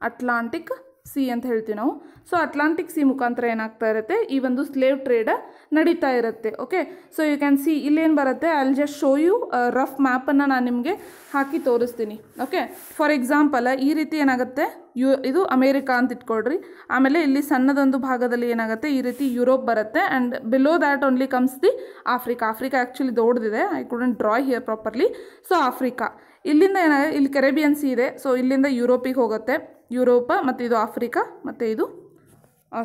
Atlantic sea ಅಂತ ಹೇಳ್ತೀವಿ ನಾವು ಸೊ ಅಟ್ಲಾಂಟಿಕ್ ಸಿ ಮುಖಾಂತರ ಏನಾಗ್ತಾ ಇರುತ್ತೆ ಈ ಒಂದು ಸ್ಲೇವ್ ಟ್ರೇಡ್ ನಡೀತಾ ಇರುತ್ತೆ okay so you can see ಇಲ್ಲೇನು ಬರುತ್ತೆ I'll just show you rough ಮ್ಯಾಪನ್ನು ನಾನು ನಿಮಗೆ ಹಾಕಿ ತೋರಿಸ್ತೀನಿ ಓಕೆ ಫಾರ್ ಎಕ್ಸಾಂಪಲ್ ಈ ರೀತಿ ಏನಾಗುತ್ತೆ ಯು ಇದು ಅಮೇರಿಕಾ ಅಂತ ಇಟ್ಕೊಳ್ರಿ ಆಮೇಲೆ ಇಲ್ಲಿ ಸಣ್ಣದೊಂದು ಭಾಗದಲ್ಲಿ ಏನಾಗುತ್ತೆ ಈ ರೀತಿ ಯುರೋಪ್ ಬರುತ್ತೆ and below that only comes the Africa Africa actually ದೊಡ್ಡದಿದೆ I couldn't draw here properly so Africa ಇಲ್ಲಿಂದ ಏನಾಗುತ್ತೆ ಇಲ್ಲಿ ಕೆರೆಬಿಯನ್ ಸಿ ಇದೆ ಸೊ ಇಲ್ಲಿಂದ ಯುರೋಪಿಗೆ ಹೋಗುತ್ತೆ ಯುರೋಪ ಮತ್ತು ಇದು ಆಫ್ರಿಕಾ ಮತ್ತು ಇದು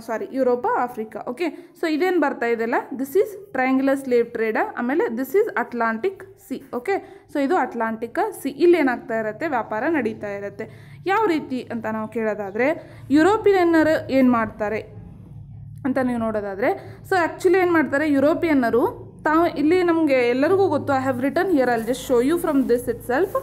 sorry Europe Africa okay so ಇದೇನು ಬರ್ತಾ ಇದೆಲ್ಲ this is triangular slave trade ಆಮೇಲೆ this is Atlantic sea okay so ಇದು ಅಟ್ಲಾಂಟಿಕ್ ಸಿ ಏನಾಗ್ತಾ ಇರುತ್ತೆ ವ್ಯಾಪಾರ ನಡೀತಾ ಇರುತ್ತೆ ಯಾವ ರೀತಿ ಅಂತ ನಾವು ಕೇಳೋದಾದರೆ ಯುರೋಪಿಯನ್ನರು ಏನು ಮಾಡ್ತಾರೆ ಅಂತ ನೀವು ನೋಡೋದಾದರೆ ಸೊ ಆ್ಯಕ್ಚುಲಿ ಏನು ಮಾಡ್ತಾರೆ ಯುರೋಪಿಯನ್ನರು ತಾವು ಇಲ್ಲಿ ನಮಗೆ ಎಲ್ಲರಿಗೂ ಗೊತ್ತು I have return here I'll just show you from this itself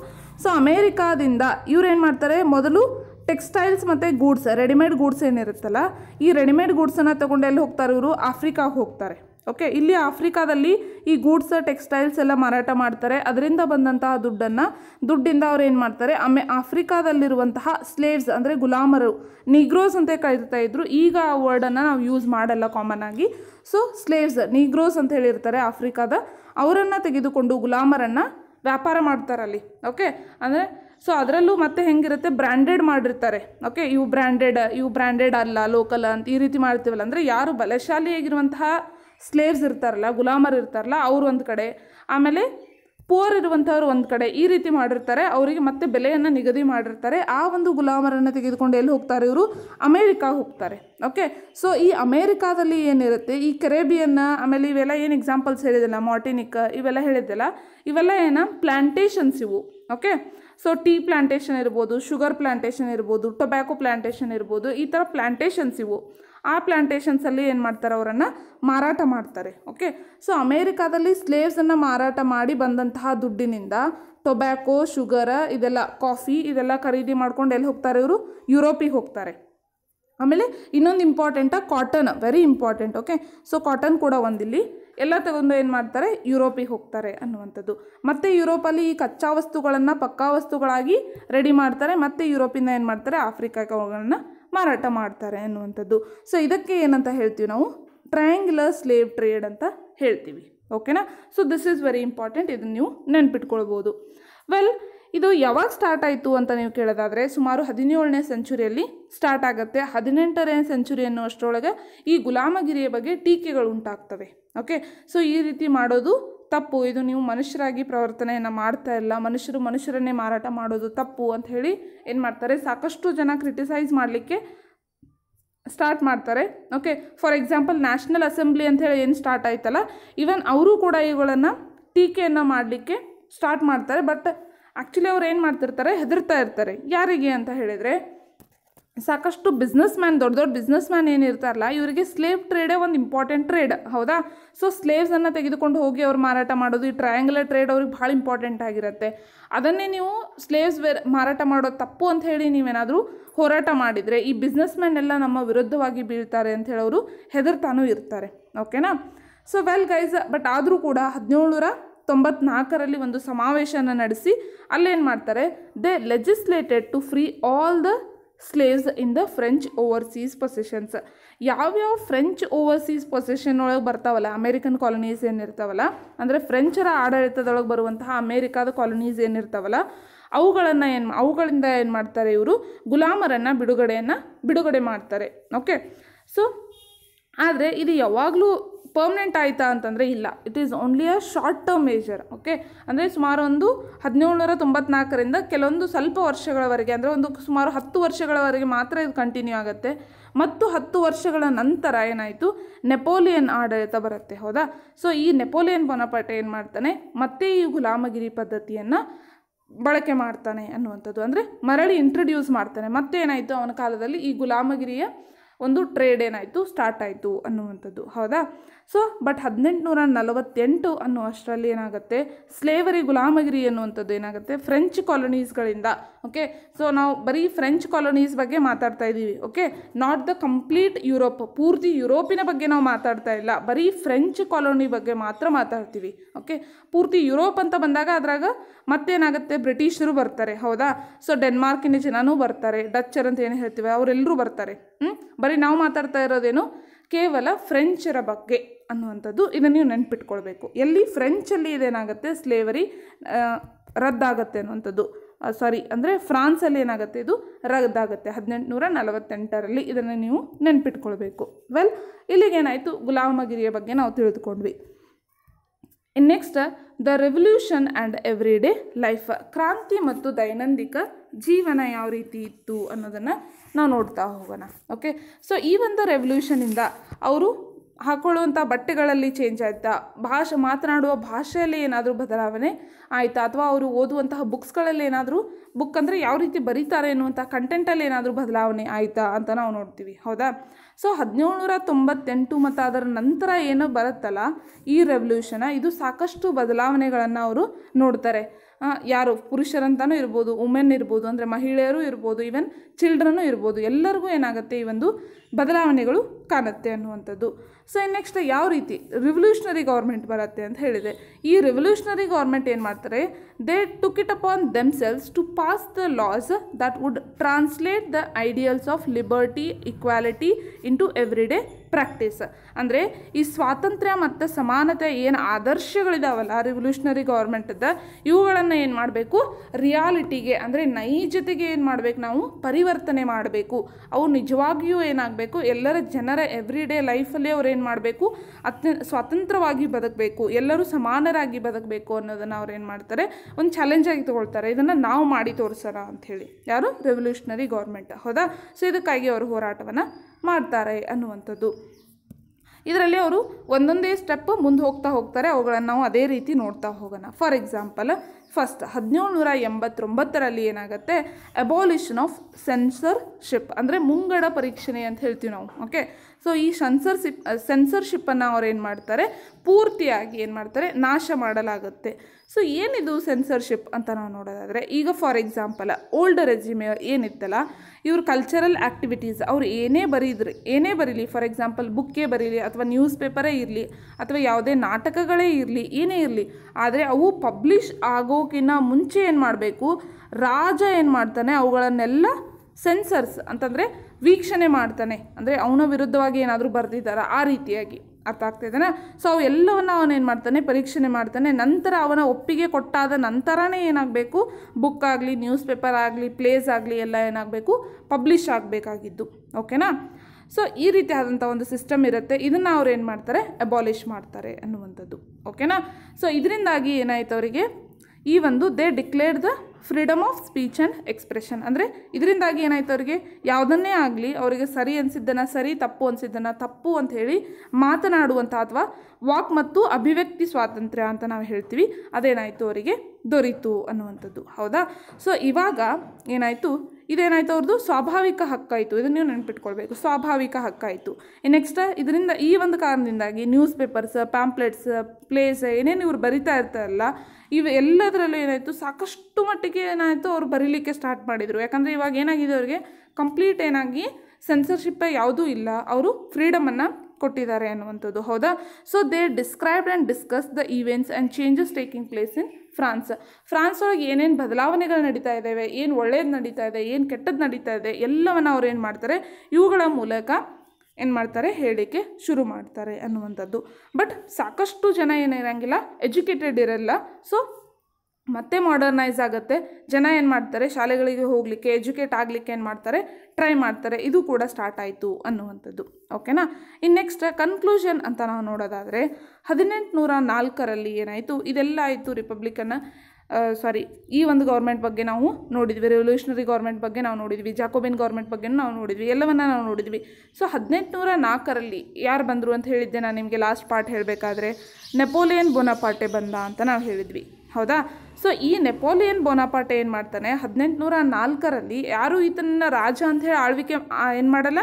so ಅಮೇರಿಕಾದಿಂದ ಇವ್ರು ಏನು ಮಾಡ್ತಾರೆ ಮೊದಲು ಟೆಕ್ಸ್ಟೈಲ್ಸ್ ಮತ್ತು ಗೂಡ್ಸ್ ರೆಡಿಮೇಡ್ ಗೂಡ್ಸ್ ಏನಿರುತ್ತಲ್ಲ ಈ ರೆಡಿಮೇಡ್ ಗೂಡ್ಸನ್ನು ತಗೊಂಡೆಲ್ಲಿ ಎಲ್ಲಿ ಹೋಗ್ತಾರೆ ಇವರು ಆಫ್ರಿಕಾಗೆ ಹೋಗ್ತಾರೆ ಓಕೆ ಇಲ್ಲಿ ಆಫ್ರಿಕಾದಲ್ಲಿ ಈ ಗೂಡ್ಸ್ ಟೆಕ್ಸ್ಟೈಲ್ಸ್ ಎಲ್ಲ ಮಾರಾಟ ಮಾಡ್ತಾರೆ ಅದರಿಂದ ಬಂದಂತಹ ದುಡ್ಡನ್ನು ದುಡ್ಡಿಂದ ಅವ್ರು ಏನು ಮಾಡ್ತಾರೆ ಆಮೇಲೆ ಆಫ್ರಿಕಾದಲ್ಲಿರುವಂತಹ ಸ್ಲೇವ್ಸ್ ಅಂದರೆ ಗುಲಾಮರು ನೀಗ್ರೋಸ್ ಅಂತ ಕರಿತಾ ಇದ್ರು ಈಗ ಆ ವರ್ಡನ್ನು ನಾವು ಯೂಸ್ ಮಾಡಲ್ಲ ಕಾಮನ್ ಆಗಿ ಸೊ ಸ್ಲೇವ್ಸ್ ನೀಗ್ರೋಸ್ ಅಂತ ಹೇಳಿರ್ತಾರೆ ಆಫ್ರಿಕಾದ ಅವರನ್ನು ತೆಗೆದುಕೊಂಡು ಗುಲಾಮರನ್ನು ವ್ಯಾಪಾರ ಮಾಡ್ತಾರಲ್ಲಿ ಓಕೆ ಅಂದರೆ ಸೊ ಅದರಲ್ಲೂ ಮತ್ತೆ ಹೆಂಗಿರುತ್ತೆ ಬ್ರ್ಯಾಂಡೆಡ್ ಮಾಡಿರ್ತಾರೆ ಓಕೆ ಇವು ಬ್ರ್ಯಾಂಡೆಡ್ ಇವು ಬ್ರ್ಯಾಂಡೆಡ್ ಅಲ್ಲ ಲೋಕಲ್ ಅಂತ ಈ ರೀತಿ ಮಾಡ್ತೀವಲ್ಲ ಅಂದರೆ ಯಾರು ಬಲಶಾಲಿಯಾಗಿರುವಂತಹ ಸ್ಲೇವ್ಸ್ ಇರ್ತಾರಲ್ಲ ಗುಲಾಮರ್ ಇರ್ತಾರಲ್ಲ ಅವರು ಒಂದು ಕಡೆ ಆಮೇಲೆ ಪೂವರ್ ಇರುವಂಥವ್ರು ಒಂದು ಕಡೆ ಈ ರೀತಿ ಮಾಡಿರ್ತಾರೆ ಅವರಿಗೆ ಮತ್ತೆ ಬೆಲೆಯನ್ನು ನಿಗದಿ ಮಾಡಿರ್ತಾರೆ ಆ ಒಂದು ಗುಲಾಮರನ್ನು ತೆಗೆದುಕೊಂಡು ಎಲ್ಲಿ ಹೋಗ್ತಾರೆ ಇವರು ಅಮೇರಿಕಾ ಹೋಗ್ತಾರೆ ಓಕೆ ಸೊ ಈ ಅಮೇರಿಕಾದಲ್ಲಿ ಏನಿರುತ್ತೆ ಈ ಕೆರೆಬಿಯನ್ನ ಆಮೇಲೆ ಇವೆಲ್ಲ ಏನು ಎಕ್ಸಾಂಪಲ್ಸ್ ಹೇಳಿದೆಲ್ಲ ಮಾರ್ಟಿನಿಕ್ ಇವೆಲ್ಲ ಹೇಳಿದ್ದಲ್ಲ ಇವೆಲ್ಲ ಏನು ಪ್ಲ್ಯಾಂಟೇಷನ್ಸ್ ಇವು ಓಕೆ ಸೊ ಟೀ ಪ್ಲಾಂಟೇಷನ್ ಇರ್ಬೋದು ಶುಗರ್ ಪ್ಲಾಂಟೇಷನ್ ಇರ್ಬೋದು ಟೊಬ್ಯಾಕೊ ಪ್ಲಾಂಟೇಷನ್ ಇರ್ಬೋದು ಈ ಥರ ಪ್ಲಾಂಟೇಷನ್ಸ್ ಇವು ಆ ಪ್ಲ್ಯಾಂಟೇಷನ್ಸಲ್ಲಿ ಏನು ಮಾಡ್ತಾರೆ ಅವರನ್ನು ಮಾರಾಟ ಮಾಡ್ತಾರೆ ಓಕೆ ಸೊ ಅಮೇರಿಕಾದಲ್ಲಿ ಸ್ಲೇವ್ಸನ್ನು ಮಾರಾಟ ಮಾಡಿ ಬಂದಂತಹ ದುಡ್ಡಿನಿಂದ ಟೊಬ್ಯಾಕೊ ಶುಗರ ಇದೆಲ್ಲ ಕಾಫಿ ಇದೆಲ್ಲ ಖರೀದಿ ಮಾಡ್ಕೊಂಡು ಎಲ್ಲಿ ಹೋಗ್ತಾರೆ ಇವರು ಯುರೋಪಿಗೆ ಹೋಗ್ತಾರೆ ಆಮೇಲೆ ಇನ್ನೊಂದು important cotton very important okay so cotton ಕೂಡ ಒಂದಿಲ್ಲಿ ಎಲ್ಲ ತಗೊಂಡು ಏನು ಮಾಡ್ತಾರೆ ಯುರೋಪಿಗೆ ಹೋಗ್ತಾರೆ ಅನ್ನುವಂಥದ್ದು ಮತ್ತು ಯುರೋಪಲ್ಲಿ ಈ ಕಚ್ಚಾ ವಸ್ತುಗಳನ್ನು ಪಕ್ಕಾ ವಸ್ತುಗಳಾಗಿ ರೆಡಿ ಮಾಡ್ತಾರೆ ಮತ್ತು ಯುರೋಪಿಂದ ಏನು ಮಾಡ್ತಾರೆ ಆಫ್ರಿಕಾಗಳನ್ನು ಮಾರಾಟ ಮಾಡ್ತಾರೆ ಅನ್ನುವಂಥದ್ದು ಸೊ ಇದಕ್ಕೆ ಏನಂತ ಹೇಳ್ತೀವಿ ನಾವು ಟ್ರಯಾಂಗ್ಯುಲರ್ ಸ್ಲೇವ್ ಟ್ರೇಡ್ ಅಂತ ಹೇಳ್ತೀವಿ ಓಕೆನಾ so this is very important ಇದನ್ನು ನೀವು ನೆನ್ಪಿಟ್ಕೊಳ್ಬೋದು ವೆಲ್ ಇದು ಯಾವಾಗ ಸ್ಟಾರ್ಟ್ ಆಯಿತು ಅಂತ ನೀವು ಕೇಳೋದಾದರೆ ಸುಮಾರು ಹದಿನೇಳನೇ ಸೆಂಚುರಿಯಲ್ಲಿ ಸ್ಟಾರ್ಟ್ ಆಗುತ್ತೆ ಹದಿನೆಂಟನೇ ಸೆಂಚುರಿ ಅನ್ನುವಷ್ಟರೊಳಗೆ ಈ ಗುಲಾಮಗಿರಿಯ ಬಗ್ಗೆ ಟೀಕೆಗಳು ಉಂಟಾಗ್ತವೆ ಓಕೆ ಸೊ ಈ ರೀತಿ ಮಾಡೋದು ತಪ್ಪು ಇದು ನೀವು ಮನುಷ್ಯರಾಗಿ ಪ್ರವರ್ತನೆಯನ್ನು ಮಾಡ್ತಾ ಇಲ್ಲ ಮನುಷ್ಯರು ಮನುಷ್ಯರನ್ನೇ ಮಾರಾಟ ಮಾಡೋದು ತಪ್ಪು ಅಂತ ಹೇಳಿ ಏನು ಮಾಡ್ತಾರೆ ಸಾಕಷ್ಟು ಜನ ಕ್ರಿಟಿಸೈಸ್ ಮಾಡಲಿಕ್ಕೆ ಸ್ಟಾರ್ಟ್ ಮಾಡ್ತಾರೆ okay for example national assembly ಅಂತ ಹೇಳಿ ಏನು ಸ್ಟಾರ್ಟ್ ಆಯ್ತಲ್ಲ ಈವನ್ ಅವರು ಕೂಡ ಇವುಗಳನ್ನು ಟೀಕೆಯನ್ನು ಮಾಡಲಿಕ್ಕೆ ಸ್ಟಾರ್ಟ್ ಮಾಡ್ತಾರೆ ಬಟ್ ಆ್ಯಕ್ಚುಲಿ ಅವ್ರು ಏನು ಮಾಡ್ತಿರ್ತಾರೆ ಹೆದರ್ತಾ ಇರ್ತಾರೆ ಯಾರಿಗೆ ಅಂತ ಹೇಳಿದರೆ ಸಾಕಷ್ಟು ಬಿಸ್ನೆಸ್ ಮ್ಯಾನ್ ದೊಡ್ಡ ದೊಡ್ಡ ಬಿಸ್ನೆಸ್ ಮ್ಯಾನ್ ಏನಿರ್ತಾರಲ್ಲ ಇವರಿಗೆ ಸ್ಲೇವ್ ಟ್ರೇಡೇ ಒಂದು ಇಂಪಾರ್ಟೆಂಟ್ ಟ್ರೇಡ್ ಹೌದಾ ಸೊ ಸ್ಲೇವ್ಸನ್ನು ತೆಗೆದುಕೊಂಡು ಹೋಗಿ ಅವ್ರು ಮಾರಾಟ ಮಾಡೋದು ಈ ಟ್ರಯಾಂಗ್ಯುಲರ್ ಟ್ರೇಡ್ ಅವ್ರಿಗೆ ಭಾಳ ಇಂಪಾರ್ಟೆಂಟ್ ಆಗಿರುತ್ತೆ ಅದನ್ನೇ ನೀವು ಸ್ಲೇವ್ಸ್ ಮಾರಾಟ ಮಾಡೋದು ತಪ್ಪು ಅಂತ ಹೇಳಿ ನೀವೇನಾದರೂ ಹೋರಾಟ ಮಾಡಿದರೆ ಈ ಬಿಸ್ನೆಸ್ ಮ್ಯಾನ್ ಎಲ್ಲ ನಮ್ಮ ವಿರುದ್ಧವಾಗಿ ಬೀಳ್ತಾರೆ ಅಂತ ಅವರು ಹೆದರ್ತಾನೂ ಇರ್ತಾರೆ ಓಕೆನಾ ಸೊ ವೆಲ್ ಗೈಸ್ ಬಟ್ ಆದರೂ ಕೂಡ ಹದಿನೇಳು ತೊಂಬತ್ನಾಲ್ಕರಲ್ಲಿ ಒಂದು ಸಮಾವೇಶನ ನಡೆಸಿ ಅಲ್ಲೇನು ಮಾಡ್ತಾರೆ they legislated to free all the slaves in the French overseas possessions ಯಾವ್ಯಾವ ಫ್ರೆಂಚ್ ಓವರ್ಸೀಸ್ ಪೊಸೆಷನ್ ಒಳಗೆ ಬರ್ತಾವಲ್ಲ ಅಮೇರಿಕನ್ ಕಾಲೋನೀಸ್ ಏನಿರ್ತಾವಲ್ಲ ಅಂದರೆ ಫ್ರೆಂಚರ ಆಡಳಿತದೊಳಗೆ ಬರುವಂತಹ ಅಮೇರಿಕಾದ ಕಾಲೋನೀಸ್ ಏನಿರ್ತಾವಲ್ಲ ಅವುಗಳನ್ನು ಏನು ಅವುಗಳಿಂದ ಏನು ಮಾಡ್ತಾರೆ ಇವರು ಗುಲಾಮರನ್ನು ಬಿಡುಗಡೆಯನ್ನು ಬಿಡುಗಡೆ ಮಾಡ್ತಾರೆ ಓಕೆ ಸೊ ಆದರೆ ಇದು ಯಾವಾಗಲೂ ಪರ್ಮನೆಂಟ್ ಆಯಿತಾ ಅಂತಂದರೆ ಇಲ್ಲ it is only a short term measure okay ಅಂದರೆ ಸುಮಾರು ಒಂದು ಹದಿನೇಳುನೂರ ತೊಂಬತ್ನಾಲ್ಕರಿಂದ ಕೆಲವೊಂದು ಸ್ವಲ್ಪ ವರ್ಷಗಳವರೆಗೆ ಅಂದರೆ ಒಂದು ಸುಮಾರು ಹತ್ತು ವರ್ಷಗಳವರೆಗೆ ಮಾತ್ರ ಇದು ಕಂಟಿನ್ಯೂ ಆಗುತ್ತೆ ಮತ್ತು ಹತ್ತು ವರ್ಷಗಳ ನಂತರ ಏನಾಯಿತು ನೆಪೋಲಿಯನ್ ಆಡಳಿತ ಬರುತ್ತೆ ಹೌದಾ ಸೊ ಈ ನೆಪೋಲಿಯನ್ ಬೊನಪಾಟ ಏನು ಮಾಡ್ತಾನೆ ಮತ್ತೆ ಈ ಗುಲಾಮಗಿರಿ ಪದ್ಧತಿಯನ್ನು ಬಳಕೆ ಮಾಡ್ತಾನೆ ಅನ್ನುವಂಥದ್ದು ಅಂದರೆ ಮರಳಿ ಇಂಟ್ರೊಡ್ಯೂಸ್ ಮಾಡ್ತಾನೆ ಮತ್ತೇನಾಯಿತು ಅವನ ಕಾಲದಲ್ಲಿ ಈ ಗುಲಾಮಗಿರಿಯ ಒಂದು ಟ್ರೇಡ್ ಏನಾಯಿತು ಸ್ಟಾರ್ಟ್ ಆಯಿತು ಅನ್ನುವಂಥದ್ದು ಹೌದಾ ಸೊ ಬಟ್ ಹದಿನೆಂಟುನೂರ ನಲವತ್ತೆಂಟು ಅನ್ನೋ ಅಷ್ಟರಲ್ಲಿ ಏನಾಗುತ್ತೆ ಸ್ಲೇವರಿ ಗುಲಾಮಗಿರಿ ಅನ್ನುವಂಥದ್ದು ಏನಾಗುತ್ತೆ ಫ್ರೆಂಚ್ ಕಾಲೋನೀಸ್ಗಳಿಂದ ಓಕೆ ಸೊ ನಾವು ಬರೀ ಫ್ರೆಂಚ್ ಕಾಲೋನೀಸ್ ಬಗ್ಗೆ ಮಾತಾಡ್ತಾ ಇದ್ದೀವಿ okay not the complete Europe ಪೂರ್ತಿ ಯುರೋಪಿನ ಬಗ್ಗೆ ನಾವು ಮಾತಾಡ್ತಾ ಇಲ್ಲ ಬರೀ ಫ್ರೆಂಚ್ ಕಾಲೋನಿ ಬಗ್ಗೆ ಮಾತ್ರ ಮಾತಾಡ್ತೀವಿ ಓಕೆ ಪೂರ್ತಿ ಯುರೋಪ್ ಅಂತ ಬಂದಾಗ ಅದ್ರಾಗ ಮತ್ತೇನಾಗುತ್ತೆ ಬ್ರಿಟಿಷರು ಬರ್ತಾರೆ ಹೌದಾ ಸೊ ಡೆನ್ಮಾರ್ಕಿನ ಜನನೂ ಬರ್ತಾರೆ ಡಚ್ಚರ್ ಅಂತ ಏನು ಹೇಳ್ತೀವಿ ಅವರೆಲ್ಲರೂ ಬರ್ತಾರೆ ಹ್ಞೂ ಬರೀ ನಾವು ಮಾತಾಡ್ತಾ ಇರೋದೇನು ಕೇವಲ ಫ್ರೆಂಚರ ಬಗ್ಗೆ ಅನ್ನುವಂಥದ್ದು ಇದನ್ನು ನೀವು ನೆನ್ಪಿಟ್ಕೊಳ್ಬೇಕು ಎಲ್ಲಿ ಫ್ರೆಂಚಲ್ಲಿ ಇದೇನಾಗುತ್ತೆ ಸ್ಲೇವರಿ ರದ್ದಾಗತ್ತೆ ಅನ್ನುವಂಥದ್ದು ಸಾರಿ ಅಂದರೆ ಫ್ರಾನ್ಸಲ್ಲಿ ಏನಾಗುತ್ತೆ ಇದು ರದ್ದಾಗುತ್ತೆ ಹದಿನೆಂಟುನೂರ ನಲವತ್ತೆಂಟರಲ್ಲಿ ಇದನ್ನು ನೀವು ನೆನ್ಪಿಟ್ಕೊಳ್ಬೇಕು ವೆಲ್ ಇಲ್ಲಿಗೇನಾಯಿತು ಗುಲಾಮಗಿರಿಯ ಬಗ್ಗೆ ನಾವು ತಿಳಿದುಕೊಂಡ್ವಿ in next the revolution and every day life ಕ್ರಾಂತಿ ಮತ್ತು ದೈನಂದಿಕ ಜೀವನ ಯಾವ ರೀತಿ ಇತ್ತು ಅನ್ನೋದನ್ನು ನಾವು ನೋಡ್ತಾ ಹೋಗೋಣ ಓಕೆ ಸೊ ಈ ಒಂದು ರೆವಲ್ಯೂಷನಿಂದ ಅವರು ಹಾಕೊಳ್ಳುವಂಥ ಬಟ್ಟೆಗಳಲ್ಲಿ ಚೇಂಜ್ ಆಯಿತಾ ಭಾಷೆ ಮಾತನಾಡುವ ಭಾಷೆಯಲ್ಲಿ ಏನಾದರೂ ಬದಲಾವಣೆ ಆಯಿತಾ ಅಥವಾ ಅವರು ಓದುವಂತಹ ಬುಕ್ಸ್ಗಳಲ್ಲಿ ಏನಾದರೂ ಬುಕ್ ಅಂದರೆ ಯಾವ ರೀತಿ ಬರೀತಾರೆ ಎನ್ನುವಂಥ ಕಂಟೆಂಟಲ್ಲಿ ಏನಾದರೂ ಬದಲಾವಣೆ ಆಯಿತಾ ಅಂತ ನಾವು ನೋಡ್ತೀವಿ ಹೌದಾ ಸೊ ಹದಿನೇಳುನೂರ ತೊಂಬತ್ತೆಂಟು ಮತ್ತು ಅದರ ನಂತರ ಏನು ಬರುತ್ತಲ್ಲ ಈ ರೆವಲ್ಯೂಷನ ಇದು ಸಾಕಷ್ಟು ಬದಲಾವಣೆಗಳನ್ನು ಅವರು ನೋಡ್ತಾರೆ ಯಾರು ಪುರುಷರಂತಾನೂ ಇರ್ಬೋದು ವುಮೆನ್ ಇರ್ಬೋದು ಅಂದರೆ ಮಹಿಳೆಯರು ಇರ್ಬೋದು ಈವನ್ ಚಿಲ್ಡ್ರನು ಇರ್ಬೋದು ಎಲ್ಲರಿಗೂ ಏನಾಗುತ್ತೆ ಈ ಒಂದು ಬದಲಾವಣೆಗಳು ಕಾಣುತ್ತೆ ಅನ್ನುವಂಥದ್ದು ಸೊ ನೆಕ್ಸ್ಟ್ ಯಾವ ರೀತಿ ರಿವಲ್ಯೂಷ್ನರಿ ಗೌರ್ಮೆಂಟ್ ಬರುತ್ತೆ ಅಂತ ಹೇಳಿದೆ ಈ ರಿವಲ್ಯೂಷನರಿ ಗೌರ್ಮೆಂಟ್ ಏನು ಮಾಡ್ತಾರೆ they took it upon selves to pass the laws that would translate the ideals of liberty equality into everyday practice ಅಂದರೆ ಈ ಸ್ವಾತಂತ್ರ್ಯ ಮತ್ತು ಸಮಾನತೆ ಏನು ಆದರ್ಶಗಳಿದಾವಲ್ಲ ರೆವಲ್ಯೂಷನರಿ ಗೌರ್ಮೆಂಟದ ಇವುಗಳನ್ನು ಏನು ಮಾಡಬೇಕು ರಿಯಾಲಿಟಿಗೆ ಅಂದರೆ ನೈಜತೆಗೆ ಏನು ಮಾಡಬೇಕು ನಾವು ಪರಿವರ್ತನೆ ಮಾಡಬೇಕು ಅವು ನಿಜವಾಗಿಯೂ ಏನಾಗಬೇಕು ಎಲ್ಲರ ಜನರ ಎವ್ರಿ ಡೇ ಲೈಫಲ್ಲಿ ಅವ್ರು ಏನು ಮಾಡಬೇಕು ಅತ್ಯ ಸ್ವತಂತ್ರವಾಗಿ ಬದುಕಬೇಕು ಎಲ್ಲರೂ ಸಮಾನರಾಗಿ ಬದುಕಬೇಕು ಅನ್ನೋದನ್ನು ಅವ್ರು ಏನು ಮಾಡ್ತಾರೆ ಒಂದು ಚಾಲೆಂಜ್ ಆಗಿ ತೊಗೊಳ್ತಾರೆ ಇದನ್ನು ನಾವು ಮಾಡಿ ತೋರಿಸೋಣ ಅಂಥೇಳಿ ಯಾರು ರೆವಲ್ಯೂಷನರಿ ಗೌರ್ಮೆಂಟ್ ಹೌದಾ ಸೊ ಇದಕ್ಕಾಗಿ ಅವರು ಹೋರಾಟವನ್ನು ಮಾಡ್ತಾರೆ ಅನ್ನುವಂಥದ್ದು ಇದರಲ್ಲಿ ಅವರು ಒಂದೊಂದೇ ಸ್ಟೆಪ್ ಮುಂದೆ ಹೋಗ್ತಾ ಹೋಗ್ತಾರೆ ಅವುಗಳನ್ನು ನಾವು ಅದೇ ರೀತಿ ನೋಡ್ತಾ ಹೋಗೋಣ ಫಾರ್ ಎಕ್ಸಾಂಪಲ್ ಫಸ್ಟ್ ಹದಿನೇಳುನೂರ ಎಂಬತ್ತೊಂಬತ್ತರಲ್ಲಿ ಏನಾಗುತ್ತೆ ಅಬಾಲಿಷನ್ ಆಫ್ ಸೆನ್ಸರ್ಶಿಪ್ ಅಂದರೆ ಮುಂಗಡ ಪರೀಕ್ಷಣೆ ಅಂತ ಹೇಳ್ತೀವಿ ನಾವು ಓಕೆ ಸೊ ಈ ಸೆನ್ಸರ್ಶಿಪ್ ಸೆನ್ಸರ್ಶಿಪ್ಪನ್ನು ಅವ್ರು ಏನು ಮಾಡ್ತಾರೆ ಪೂರ್ತಿಯಾಗಿ ಏನು ಮಾಡ್ತಾರೆ ನಾಶ ಮಾಡಲಾಗುತ್ತೆ ಸೊ ಏನಿದು ಸೆನ್ಸರ್ಶಿಪ್ ಅಂತ ನಾವು ನೋಡೋದಾದರೆ ಈಗ ಫಾರ್ ಎಕ್ಸಾಂಪಲ್ ಓಲ್ಡ್ ರೆಜಿಮೆ ಏನಿತ್ತಲ್ಲ ಇವ್ರ ಕಲ್ಚರಲ್ ಆ್ಯಕ್ಟಿವಿಟೀಸ್ ಅವ್ರು ಏನೇ ಬರೀದ್ರು ಏನೇ ಬರೀಲಿ ಫಾರ್ ಎಕ್ಸಾಂಪಲ್ ಬುಕ್ಕೇ ಬರೀಲಿ ಅಥವಾ ನ್ಯೂಸ್ ಪೇಪರೇ ಇರಲಿ ಅಥವಾ ಯಾವುದೇ ನಾಟಕಗಳೇ ಇರಲಿ ಏನೇ ಇರಲಿ ಆದರೆ ಅವು ಪಬ್ಲಿಷ್ ಆಗೋಕ್ಕಿಂತ ಮುಂಚೆ ಏನು ಮಾಡಬೇಕು ರಾಜ ಏನು ಮಾಡ್ತಾನೆ ಅವುಗಳನ್ನೆಲ್ಲ ಸೆನ್ಸರ್ಸ್ ಅಂತಂದರೆ ವೀಕ್ಷಣೆ ಮಾಡ್ತಾನೆ ಅಂದರೆ ಅವನ ವಿರುದ್ಧವಾಗಿ ಏನಾದರೂ ಬರೆದಿದ್ದಾರ ಆ ರೀತಿಯಾಗಿ ಅರ್ಥ ಆಗ್ತಾ ಇದ್ದಾನೆ ಸೊ ಅವೆಲ್ಲವನ್ನು ಅವನೇನು ಮಾಡ್ತಾನೆ ಪರೀಕ್ಷಣೆ ಮಾಡ್ತಾನೆ ನಂತರ ಅವನ ಒಪ್ಪಿಗೆ ಕೊಟ್ಟಾದ ನಂತರನೇ ಏನಾಗಬೇಕು ಬುಕ್ ಆಗಲಿ ನ್ಯೂಸ್ ಪೇಪರ್ ಆಗಲಿ ಪ್ಲೇಸ್ ಆಗಲಿ ಎಲ್ಲ ಏನಾಗಬೇಕು ಪಬ್ಲಿಷ್ ಆಗಬೇಕಾಗಿದ್ದು ಓಕೆನಾ ಸೊ ಈ ರೀತಿ ಆದಂಥ ಒಂದು ಸಿಸ್ಟಮ್ ಇರುತ್ತೆ ಇದನ್ನು ಅವ್ರು ಏನು ಮಾಡ್ತಾರೆ ಅಬಾಲಿಷ್ ಮಾಡ್ತಾರೆ ಅನ್ನುವಂಥದ್ದು ಓಕೆನಾ ಸೊ ಇದರಿಂದಾಗಿ ಏನಾಯ್ತು ಅವರಿಗೆ ಈ ಒಂದು they declare the freedom of speech and expression ಅಂದರೆ ಇದರಿಂದಾಗಿ ಏನಾಯ್ತು ಅವರಿಗೆ ಯಾವುದನ್ನೇ ಆಗಲಿ ಅವರಿಗೆ ಸರಿ ಅನಿಸಿದ್ದನ್ನ ಸರಿ ತಪ್ಪು ಅನಿಸಿದ್ದನ್ನ ತಪ್ಪು ಅಂತ ಹೇಳಿ ಮಾತನಾಡುವಂಥ ಅಥವಾ ವಾಕ್ ಮತ್ತು ಅಭಿವ್ಯಕ್ತಿ ಸ್ವಾತಂತ್ರ್ಯ ಅಂತ ನಾವು ಹೇಳ್ತೀವಿ ಅದೇನಾಯಿತು ಅವರಿಗೆ ದೊರೀತು ಅನ್ನುವಂಥದ್ದು ಹೌದಾ ಸೊ ಇವಾಗ ಏನಾಯಿತು ಇದೇನಾಯಿತು ಅವ್ರದ್ದು ಸ್ವಾಭಾವಿಕ ಹಕ್ಕಾಯಿತು ಇದನ್ನು ನೀವು ನೆನ್ಪಿಟ್ಕೊಳ್ಬೇಕು ಸ್ವಾಭಾವಿಕ ಹಕ್ಕಾಯಿತು ನೆಕ್ಸ್ಟ್ ಇದರಿಂದ ಈ ಒಂದು ಕಾರಣದಿಂದಾಗಿ ನ್ಯೂಸ್ ಪೇಪರ್ಸ್ ಪ್ಯಾಂಪ್ಲೆಟ್ಸ್ ಪ್ಲೇಸ್ ಏನೇನು ಇವ್ರು ಬರಿತಾ ಇರ್ತಾರಲ್ಲ ಇವು ಎಲ್ಲದರಲ್ಲೂ ಏನಾಯಿತು ಸಾಕಷ್ಟು ಮಟ್ಟಿಗೆ ಏನಾಯಿತು ಅವ್ರು ಬರೀಲಿಕ್ಕೆ ಸ್ಟಾರ್ಟ್ ಮಾಡಿದರು ಯಾಕಂದರೆ ಇವಾಗ ಏನಾಗಿದೆ ಅವ್ರಿಗೆ ಕಂಪ್ಲೀಟ್ ಏನಾಗಿ ಸೆನ್ಸರ್ಶಿಪ್ ಯಾವುದೂ ಇಲ್ಲ ಅವರು ಫ್ರೀಡಮನ್ನು ಕೊಟ್ಟಿದ್ದಾರೆ ಅನ್ನುವಂಥದ್ದು ಹೌದಾ so they described and discuss the events and changes taking place in France France ಒಳಗೆ ಏನೇನು ಬದಲಾವಣೆಗಳು ನಡೀತಾ ಇದ್ದಾವೆ ಏನು ಒಳ್ಳೇದು ನಡೀತಾ ಇದೆ ಏನು ಕೆಟ್ಟದ್ದು ನಡೀತಾ ಇದೆ ಎಲ್ಲವನ್ನು ಅವ್ರು ಏನು ಮಾಡ್ತಾರೆ ಇವುಗಳ ಮೂಲಕ ಏನು ಮಾಡ್ತಾರೆ ಹೇಳಿಕೆ ಶುರು ಮಾಡ್ತಾರೆ ಅನ್ನುವಂಥದ್ದು ಬಟ್ ಸಾಕಷ್ಟು ಜನ ಏನಿರಂಗಿಲ್ಲ ಎಜುಕೇಟೆಡ್ ಇರಲ್ಲ ಸೊ ಮತ್ತೆ ಮಾಡರ್ನೈಸ್ ಆಗುತ್ತೆ ಜನ ಏನು ಮಾಡ್ತಾರೆ ಶಾಲೆಗಳಿಗೆ ಹೋಗಲಿಕ್ಕೆ ಎಜುಕೇಟ್ ಆಗಲಿಕ್ಕೆ ಏನು ಮಾಡ್ತಾರೆ ಟ್ರೈ ಮಾಡ್ತಾರೆ ಇದು ಕೂಡ ಸ್ಟಾರ್ಟ್ ಆಯಿತು ಅನ್ನುವಂಥದ್ದು ಓಕೆನಾ ಇನ್ನು ನೆಕ್ಸ್ಟ್ ಕನ್ಕ್ಲೂಷನ್ ಅಂತ ನಾವು ನೋಡೋದಾದರೆ ಹದಿನೆಂಟುನೂರ ನಾಲ್ಕರಲ್ಲಿ ಏನಾಯಿತು ಇದೆಲ್ಲ ಆಯಿತು ರಿಪಬ್ಲಿಕನ್ನ ಸಾರಿ ಈ ಒಂದು ಗೌರ್ಮೆಂಟ್ ಬಗ್ಗೆ ನಾವು ನೋಡಿದ್ವಿ ರೆವಲ್ಯೂಷನರಿ ಗೌರ್ಮೆಂಟ್ ಬಗ್ಗೆ ನಾವು ನೋಡಿದ್ವಿ ಜಾಕೋಬಿನ್ ಗೌರ್ಮೆಂಟ್ ಬಗ್ಗೆ ನಾವು ನೋಡಿದ್ವಿ ಎಲ್ಲವನ್ನು ನಾವು ನೋಡಿದ್ವಿ ಸೊ ಹದಿನೆಂಟುನೂರ ನಾಲ್ಕರಲ್ಲಿ ಯಾರು ಬಂದರು ಅಂತ ಹೇಳಿದ್ದೆ ನಾನು ನಿಮಗೆ ಲಾಸ್ಟ್ ಪಾರ್ಟ್ ಹೇಳಬೇಕಾದ್ರೆ ನೆಪೋಲಿಯನ್ ಬೊನಪಾಟೆ ಬಂದ ಅಂತ ನಾವು ಹೇಳಿದ್ವಿ ಹೌದಾ ಸೊ ಈ ನೆಪೋಲಿಯನ್ ಬೋನಾಪಾಟ ಏನು ಮಾಡ್ತಾನೆ ಹದಿನೆಂಟುನೂರ ನಾಲ್ಕರಲ್ಲಿ ಯಾರೂ ಈತನ ರಾಜ ಅಂತ ಹೇಳಿ ಆಳ್ವಿಕೆ ಏನು ಮಾಡಲ್ಲ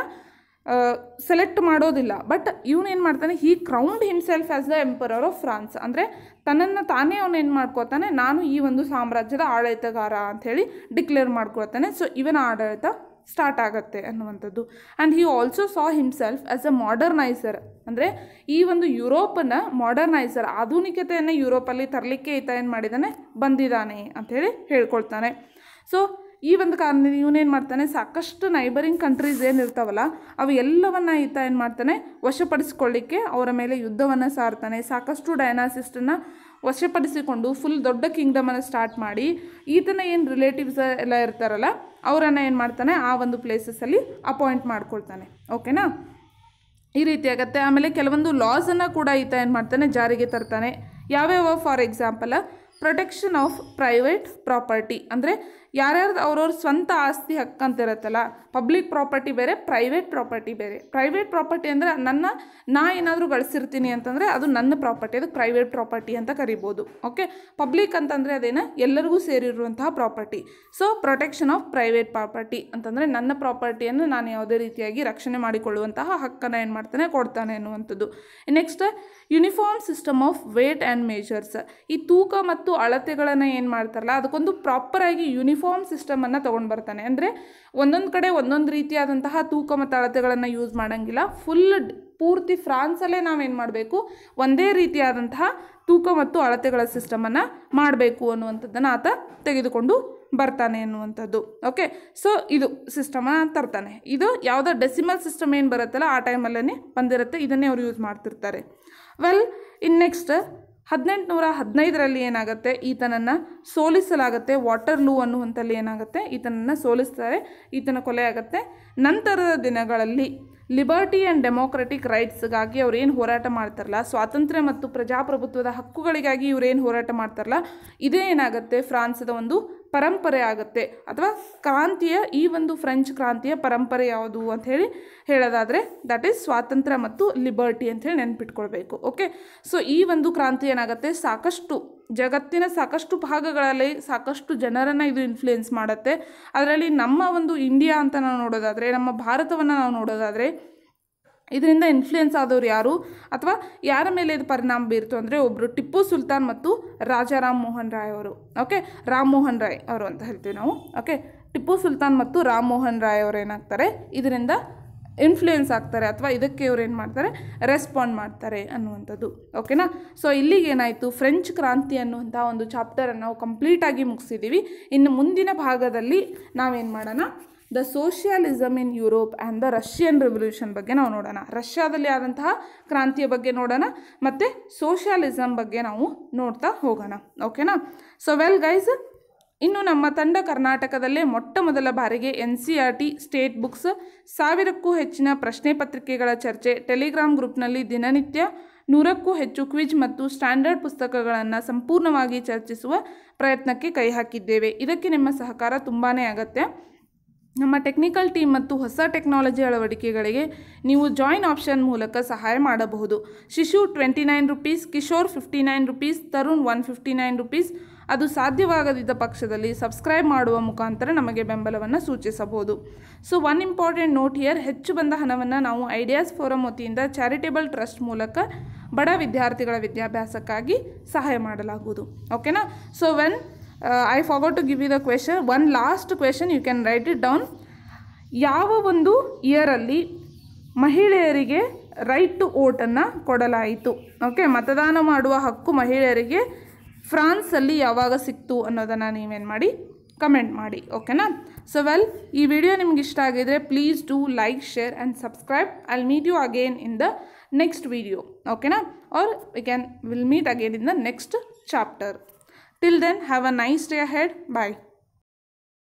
ಸೆಲೆಕ್ಟ್ ಮಾಡೋದಿಲ್ಲ ಬಟ್ ಇವನೇನು ಮಾಡ್ತಾನೆ he crowned himself as the emperor of France ಅಂದರೆ ತನ್ನನ್ನು ತಾನೇ ಅವನು ಏನು ಮಾಡ್ಕೋತಾನೆ ನಾನು ಈ ಒಂದು ಸಾಮ್ರಾಜ್ಯದ ಆಡಳಿತಗಾರ ಅಂಥೇಳಿ ಡಿಕ್ಲೇರ್ ಮಾಡ್ಕೊಳ್ತಾನೆ ಸೊ ಇವನ ಆಡಳಿತ ಸ್ಟಾರ್ಟ್ ಆಗುತ್ತೆ ಅನ್ನುವಂಥದ್ದು and he also saw himself as a moderniser ಅಂದರೆ ಈ ಒಂದು ಯುರೋಪನ್ನು ಮಾಡರ್ನೈಸರ್ ಆಧುನಿಕತೆಯನ್ನು ಯುರೋಪಲ್ಲಿ ತರಲಿಕ್ಕೆ ಈತ ಏನು ಮಾಡಿದ್ದಾನೆ ಬಂದಿದ್ದಾನೆ ಅಂಥೇಳಿ ಹೇಳ್ಕೊಳ್ತಾನೆ ಸೊ ಈ ಒಂದು ಕಾರಣದಿಂದ ಇವನೇನು ಮಾಡ್ತಾನೆ ಸಾಕಷ್ಟು ನೈಬರಿಂಗ್ ಕಂಟ್ರೀಸ್ ಏನಿರ್ತಾವಲ್ಲ ಅವು ಎಲ್ಲವನ್ನು ಈತ ಏನು ಮಾಡ್ತಾನೆ ವಶಪಡಿಸ್ಕೊಳ್ಳಿಕ್ಕೆ ಅವರ ಮೇಲೆ ಯುದ್ಧವನ್ನು ಸಾರ್ತಾನೆ ಸಾಕಷ್ಟು ಡಯನಾಸಿಸ್ಟನ್ನು ವಶಪಡಿಸಿಕೊಂಡು ಫುಲ್ ದೊಡ್ಡ ಕಿಂಗ್ಡಮನ್ನು ಸ್ಟಾರ್ಟ್ ಮಾಡಿ ಈತನ ಏನು ರಿಲೇಟಿವ್ಸ್ ಎಲ್ಲ ಇರ್ತಾರಲ್ಲ ಅವರನ್ನು ಏನು ಮಾಡ್ತಾನೆ ಆ ಒಂದು ಪ್ಲೇಸಸಲ್ಲಿ ಅಪಾಯಿಂಟ್ ಮಾಡ್ಕೊಳ್ತಾನೆ ಓಕೆನಾ ಈ ರೀತಿ ಆಗುತ್ತೆ ಆಮೇಲೆ ಕೆಲವೊಂದು ಲಾಸನ್ನು ಕೂಡ ಈತ ಏನು ಮಾಡ್ತಾನೆ ಜಾರಿಗೆ ತರ್ತಾನೆ ಯಾವ್ಯಾವ for example protection of private property ಅಂದರೆ ಯಾರ್ಯಾರು ಅವ್ರವ್ರ ಸ್ವಂತ ಆಸ್ತಿ ಹಕ್ಕಂತಿರುತ್ತಲ್ಲ ಪಬ್ಲಿಕ್ ಪ್ರಾಪರ್ಟಿ ಬೇರೆ ಪ್ರೈವೇಟ್ ಪ್ರಾಪರ್ಟಿ ಬೇರೆ ಪ್ರೈವೇಟ್ ಪ್ರಾಪರ್ಟಿ ಅಂದರೆ ನನ್ನ ನಾ ಏನಾದರೂ ಗಳಿಸಿರ್ತೀನಿ ಅಂತಂದರೆ ಅದು ನನ್ನ ಪ್ರಾಪರ್ಟಿ ಅದು ಪ್ರೈವೇಟ್ ಪ್ರಾಪರ್ಟಿ ಅಂತ ಕರಿಬೋದು ಓಕೆ ಪಬ್ಲಿಕ್ ಅಂತಂದರೆ ಅದೇನ ಎಲ್ಲರಿಗೂ ಸೇರಿರುವಂತಹ property so protection of private property ಅಂತಂದರೆ ನನ್ನ ಪ್ರಾಪರ್ಟಿಯನ್ನು ನಾನು ಯಾವುದೇ ರೀತಿಯಾಗಿ ರಕ್ಷಣೆ ಮಾಡಿಕೊಳ್ಳುವಂತಹ ಹಕ್ಕನ್ನು ಏನು ಮಾಡ್ತಾನೆ ಕೊಡ್ತಾನೆ ಅನ್ನುವಂಥದ್ದು next uniform system of weight and measures ಈ ತೂಕ ಮತ್ತು ಅಳತೆಗಳನ್ನು ಏನು ಮಾಡ್ತಾರಲ್ಲ ಅದಕ್ಕೊಂದು ಪ್ರಾಪರಾಗಿ ಯೂನಿಫಾರ್ಮ್ ಯೂನಿಫಾರ್ಮ್ ಸಿಸ್ಟಮನ್ನು ತೊಗೊಂಡು ಬರ್ತಾನೆ ಅಂದರೆ ಒಂದೊಂದು ಕಡೆ ಒಂದೊಂದು ರೀತಿಯಾದಂತಹ ತೂಕ ಮತ್ತು ಅಳತೆಗಳನ್ನು ಯೂಸ್ ಮಾಡೋಂಗಿಲ್ಲ ಫುಲ್ ಪೂರ್ತಿ ಫ್ರಾನ್ಸಲ್ಲೇ ನಾವೇನು ಮಾಡಬೇಕು ಒಂದೇ ರೀತಿಯಾದಂತಹ ತೂಕ ಮತ್ತು ಅಳತೆಗಳ ಸಿಸ್ಟಮನ್ನು ಮಾಡಬೇಕು ಅನ್ನುವಂಥದ್ದನ್ನು ಆತ ತೆಗೆದುಕೊಂಡು ಬರ್ತಾನೆ ಅನ್ನುವಂಥದ್ದು ಓಕೆ ಸೊ ಇದು ಸಿಸ್ಟಮನ್ನು ತರ್ತಾನೆ ಇದು ಯಾವುದೋ ಡೆಸಿಮಲ್ ಸಿಸ್ಟಮ್ ಏನು ಬರುತ್ತಲ್ಲ ಆ ಟೈಮಲ್ಲೇ ಬಂದಿರುತ್ತೆ ಇದನ್ನೇ ಅವರು ಯೂಸ್ ಮಾಡ್ತಿರ್ತಾರೆ ವೆಲ್ ಇನ್ ನೆಕ್ಸ್ಟ್ ಹದಿನೆಂಟುನೂರ ಹದಿನೈದರಲ್ಲಿ ಏನಾಗುತ್ತೆ ಈತನನ್ನು ಸೋಲಿಸಲಾಗುತ್ತೆ ವಾಟರ್ ಲೂ ಅನ್ನುವಂಥಲ್ಲಿ ಏನಾಗುತ್ತೆ ಈತನನ್ನು ಸೋಲಿಸ್ತಾರೆ ಈತನ ಕೊಲೆ ಆಗುತ್ತೆ ನಂತರದ ದಿನಗಳಲ್ಲಿ ಲಿಬರ್ಟಿ ಆ್ಯಂಡ್ ಡೆಮೋಕ್ರೆಟಿಕ್ ರೈಟ್ಸ್ಗಾಗಿ ಅವರೇನು ಹೋರಾಟ ಮಾಡ್ತಾರಲ್ಲ ಸ್ವಾತಂತ್ರ್ಯ ಮತ್ತು ಪ್ರಜಾಪ್ರಭುತ್ವದ ಹಕ್ಕುಗಳಿಗಾಗಿ ಇವರೇನು ಹೋರಾಟ ಮಾಡ್ತಾರಲ್ಲ ಇದೇ ಏನಾಗುತ್ತೆ ಫ್ರಾನ್ಸ್ದ ಒಂದು ಪರಂಪರೆ ಆಗುತ್ತೆ ಅಥವಾ ಕ್ರಾಂತಿಯ ಈ ಒಂದು ಫ್ರೆಂಚ್ ಕ್ರಾಂತಿಯ ಪರಂಪರೆ ಯಾವುದು ಅಂತ ಹೇಳಿ ಹೇಳೋದಾದರೆ ದಟ್ ಈಸ್ ಸ್ವಾತಂತ್ರ್ಯ ಮತ್ತು ಲಿಬರ್ಟಿ ಅಂತ ಹೇಳಿ ನೆನ್ಪಿಟ್ಕೊಳ್ಬೇಕು ಓಕೆ ಸೊ ಈ ಒಂದು ಕ್ರಾಂತಿ ಏನಾಗುತ್ತೆ ಸಾಕಷ್ಟು ಜಗತ್ತಿನ ಸಾಕಷ್ಟು ಭಾಗಗಳಲ್ಲಿ ಸಾಕಷ್ಟು ಜನರನ್ನು ಇದು ಇನ್ಫ್ಲೂಯೆನ್ಸ್ ಮಾಡುತ್ತೆ ಅದರಲ್ಲಿ ನಮ್ಮ ಒಂದು ಇಂಡಿಯಾ ಅಂತ ನಾವು ನೋಡೋದಾದರೆ ನಮ್ಮ ಭಾರತವನ್ನು ನಾವು ನೋಡೋದಾದರೆ ಇದರಿಂದ ಇನ್ಫ್ಲುಯೆನ್ಸ್ ಆದವರು ಯಾರು ಅಥವಾ ಯಾರ ಮೇಲೆ ಇದು ಪರಿಣಾಮ ಬೀರ್ತು ಅಂದರೆ ಒಬ್ಬರು ಟಿಪ್ಪು ಸುಲ್ತಾನ್ ಮತ್ತು ರಾಜ ರಾಮ್ ಮೋಹನ್ ರಾಯ್ ಅವರು ಓಕೆ ರಾಮ್ ಮೋಹನ್ ರಾಯ್ ಅವರು ಅಂತ ಹೇಳ್ತೀವಿ ನಾವು ಓಕೆ ಟಿಪ್ಪು ಸುಲ್ತಾನ್ ಮತ್ತು ರಾಮ್ ಮೋಹನ್ ರಾಯ್ ಅವರು ಏನಾಗ್ತಾರೆ ಇದರಿಂದ ಇನ್ಫ್ಲುಯೆನ್ಸ್ ಆಗ್ತಾರೆ ಅಥವಾ ಇದಕ್ಕೆ ಇವರು ಏನು ಮಾಡ್ತಾರೆ ರೆಸ್ಪಾಂಡ್ ಮಾಡ್ತಾರೆ ಅನ್ನುವಂಥದ್ದು ಓಕೆನಾ ಸೊ ಇಲ್ಲಿಗೇನಾಯಿತು ಫ್ರೆಂಚ್ ಕ್ರಾಂತಿ ಅನ್ನುವಂಥ ಒಂದು ಚಾಪ್ಟರನ್ನು ನಾವು ಕಂಪ್ಲೀಟಾಗಿ ಮುಗಿಸಿದ್ದೀವಿ ಇನ್ನು ಮುಂದಿನ ಭಾಗದಲ್ಲಿ ನಾವೇನು ಮಾಡೋಣ the socialism in Europe and the Russian revolution ಬಗ್ಗೆ ನಾವು ನೋಡೋಣ ರಷ್ಯಾದಲ್ಲಿ ಆದಂತಹ ಕ್ರಾಂತಿಯ ಬಗ್ಗೆ ನೋಡೋಣ ಮತ್ತು ಸೋಷಿಯಲಿಸಮ್ ಬಗ್ಗೆ ನಾವು ನೋಡ್ತಾ ಹೋಗೋಣ ಓಕೆನಾ ಸೊ ವೆಲ್ ಗೈಸ್ ಇನ್ನು ನಮ್ಮ ತಂಡ ಕರ್ನಾಟಕದಲ್ಲೇ ಮೊಟ್ಟ ಮೊದಲ ಬಾರಿಗೆ N C R T state books ಸಾವಿರಕ್ಕೂ ಹೆಚ್ಚಿನ ಪ್ರಶ್ನೆ ಪತ್ರಿಕೆಗಳ ಚರ್ಚೆ ಟೆಲಿಗ್ರಾಮ್ ಗ್ರೂಪ್ನಲ್ಲಿ ದಿನನಿತ್ಯ ನೂರಕ್ಕೂ ಹೆಚ್ಚು ಕ್ವಿಜ್ ಮತ್ತು ಸ್ಟ್ಯಾಂಡರ್ಡ್ ಪುಸ್ತಕಗಳನ್ನು ಸಂಪೂರ್ಣವಾಗಿ ಚರ್ಚಿಸುವ ಪ್ರಯತ್ನಕ್ಕೆ ಕೈ ಹಾಕಿದ್ದೇವೆ ಇದಕ್ಕೆ ನಿಮ್ಮ ಸಹಕಾರ ತುಂಬಾ ಅಗತ್ಯ ನಮ್ಮ ಟೆಕ್ನಿಕಲ್ ಟೀಮ್ ಮತ್ತು ಹೊಸ ಟೆಕ್ನಾಲಜಿ ಅಳವಡಿಕೆಗಳಿಗೆ ನೀವು ಜಾಯಿನ್ ಆಪ್ಷನ್ ಮೂಲಕ ಸಹಾಯ ಮಾಡಬಹುದು Shishu twenty nine rupees Kishore fifty nine rupees Tarun one fifty nine rupees ಅದು ಸಾಧ್ಯವಾಗದಿದ್ದ ಪಕ್ಷದಲ್ಲಿ ಸಬ್ಸ್ಕ್ರೈಬ್ ಮಾಡುವ ಮುಖಾಂತರ ನಮಗೆ ಬೆಂಬಲವನ್ನು ಸೂಚಿಸಬಹುದು so one important note here ಹೆಚ್ಚು ಬಂದ ಹಣವನ್ನು ನಾವು ಐಡಿಯಾಸ್ ಫೋರಂ ವತಿಯಿಂದ ಚಾರಿಟೇಬಲ್ ಟ್ರಸ್ಟ್ ಮೂಲಕ ಬಡ ವಿದ್ಯಾರ್ಥಿಗಳ ವಿದ್ಯಾಭ್ಯಾಸಕ್ಕಾಗಿ ಸಹಾಯ ಮಾಡಲಾಗುವುದು ಓಕೆನಾ so when I forgot to give you the question one last question you can write it down ಯಾವ ಒಂದು ಇಯರಲ್ಲಿ ಮಹಿಳೆಯರಿಗೆ ರೈಟ್ ಟು ಓಟನ್ನು ಕೊಡಲಾಯಿತು ಓಕೆ ಮತದಾನ ಮಾಡುವ ಹಕ್ಕು ಮಹಿಳೆಯರಿಗೆ ಫ್ರಾನ್ಸಲ್ಲಿ ಯಾವಾಗ ಸಿಕ್ತು ಅನ್ನೋದನ್ನು ನೀವೇನು ಮಾಡಿ ಕಮೆಂಟ್ ಮಾಡಿ ಓಕೆನಾ ಸೊ ವೆಲ್ ಈ ವಿಡಿಯೋ ನಿಮ್ಗೆ ಇಷ್ಟ ಆಗಿದರೆ please do like share and subscribe I'll meet you again in the next video ಓಕೆನಾ or we can will meet again in the next chapter Till then, have a nice day ahead. Bye.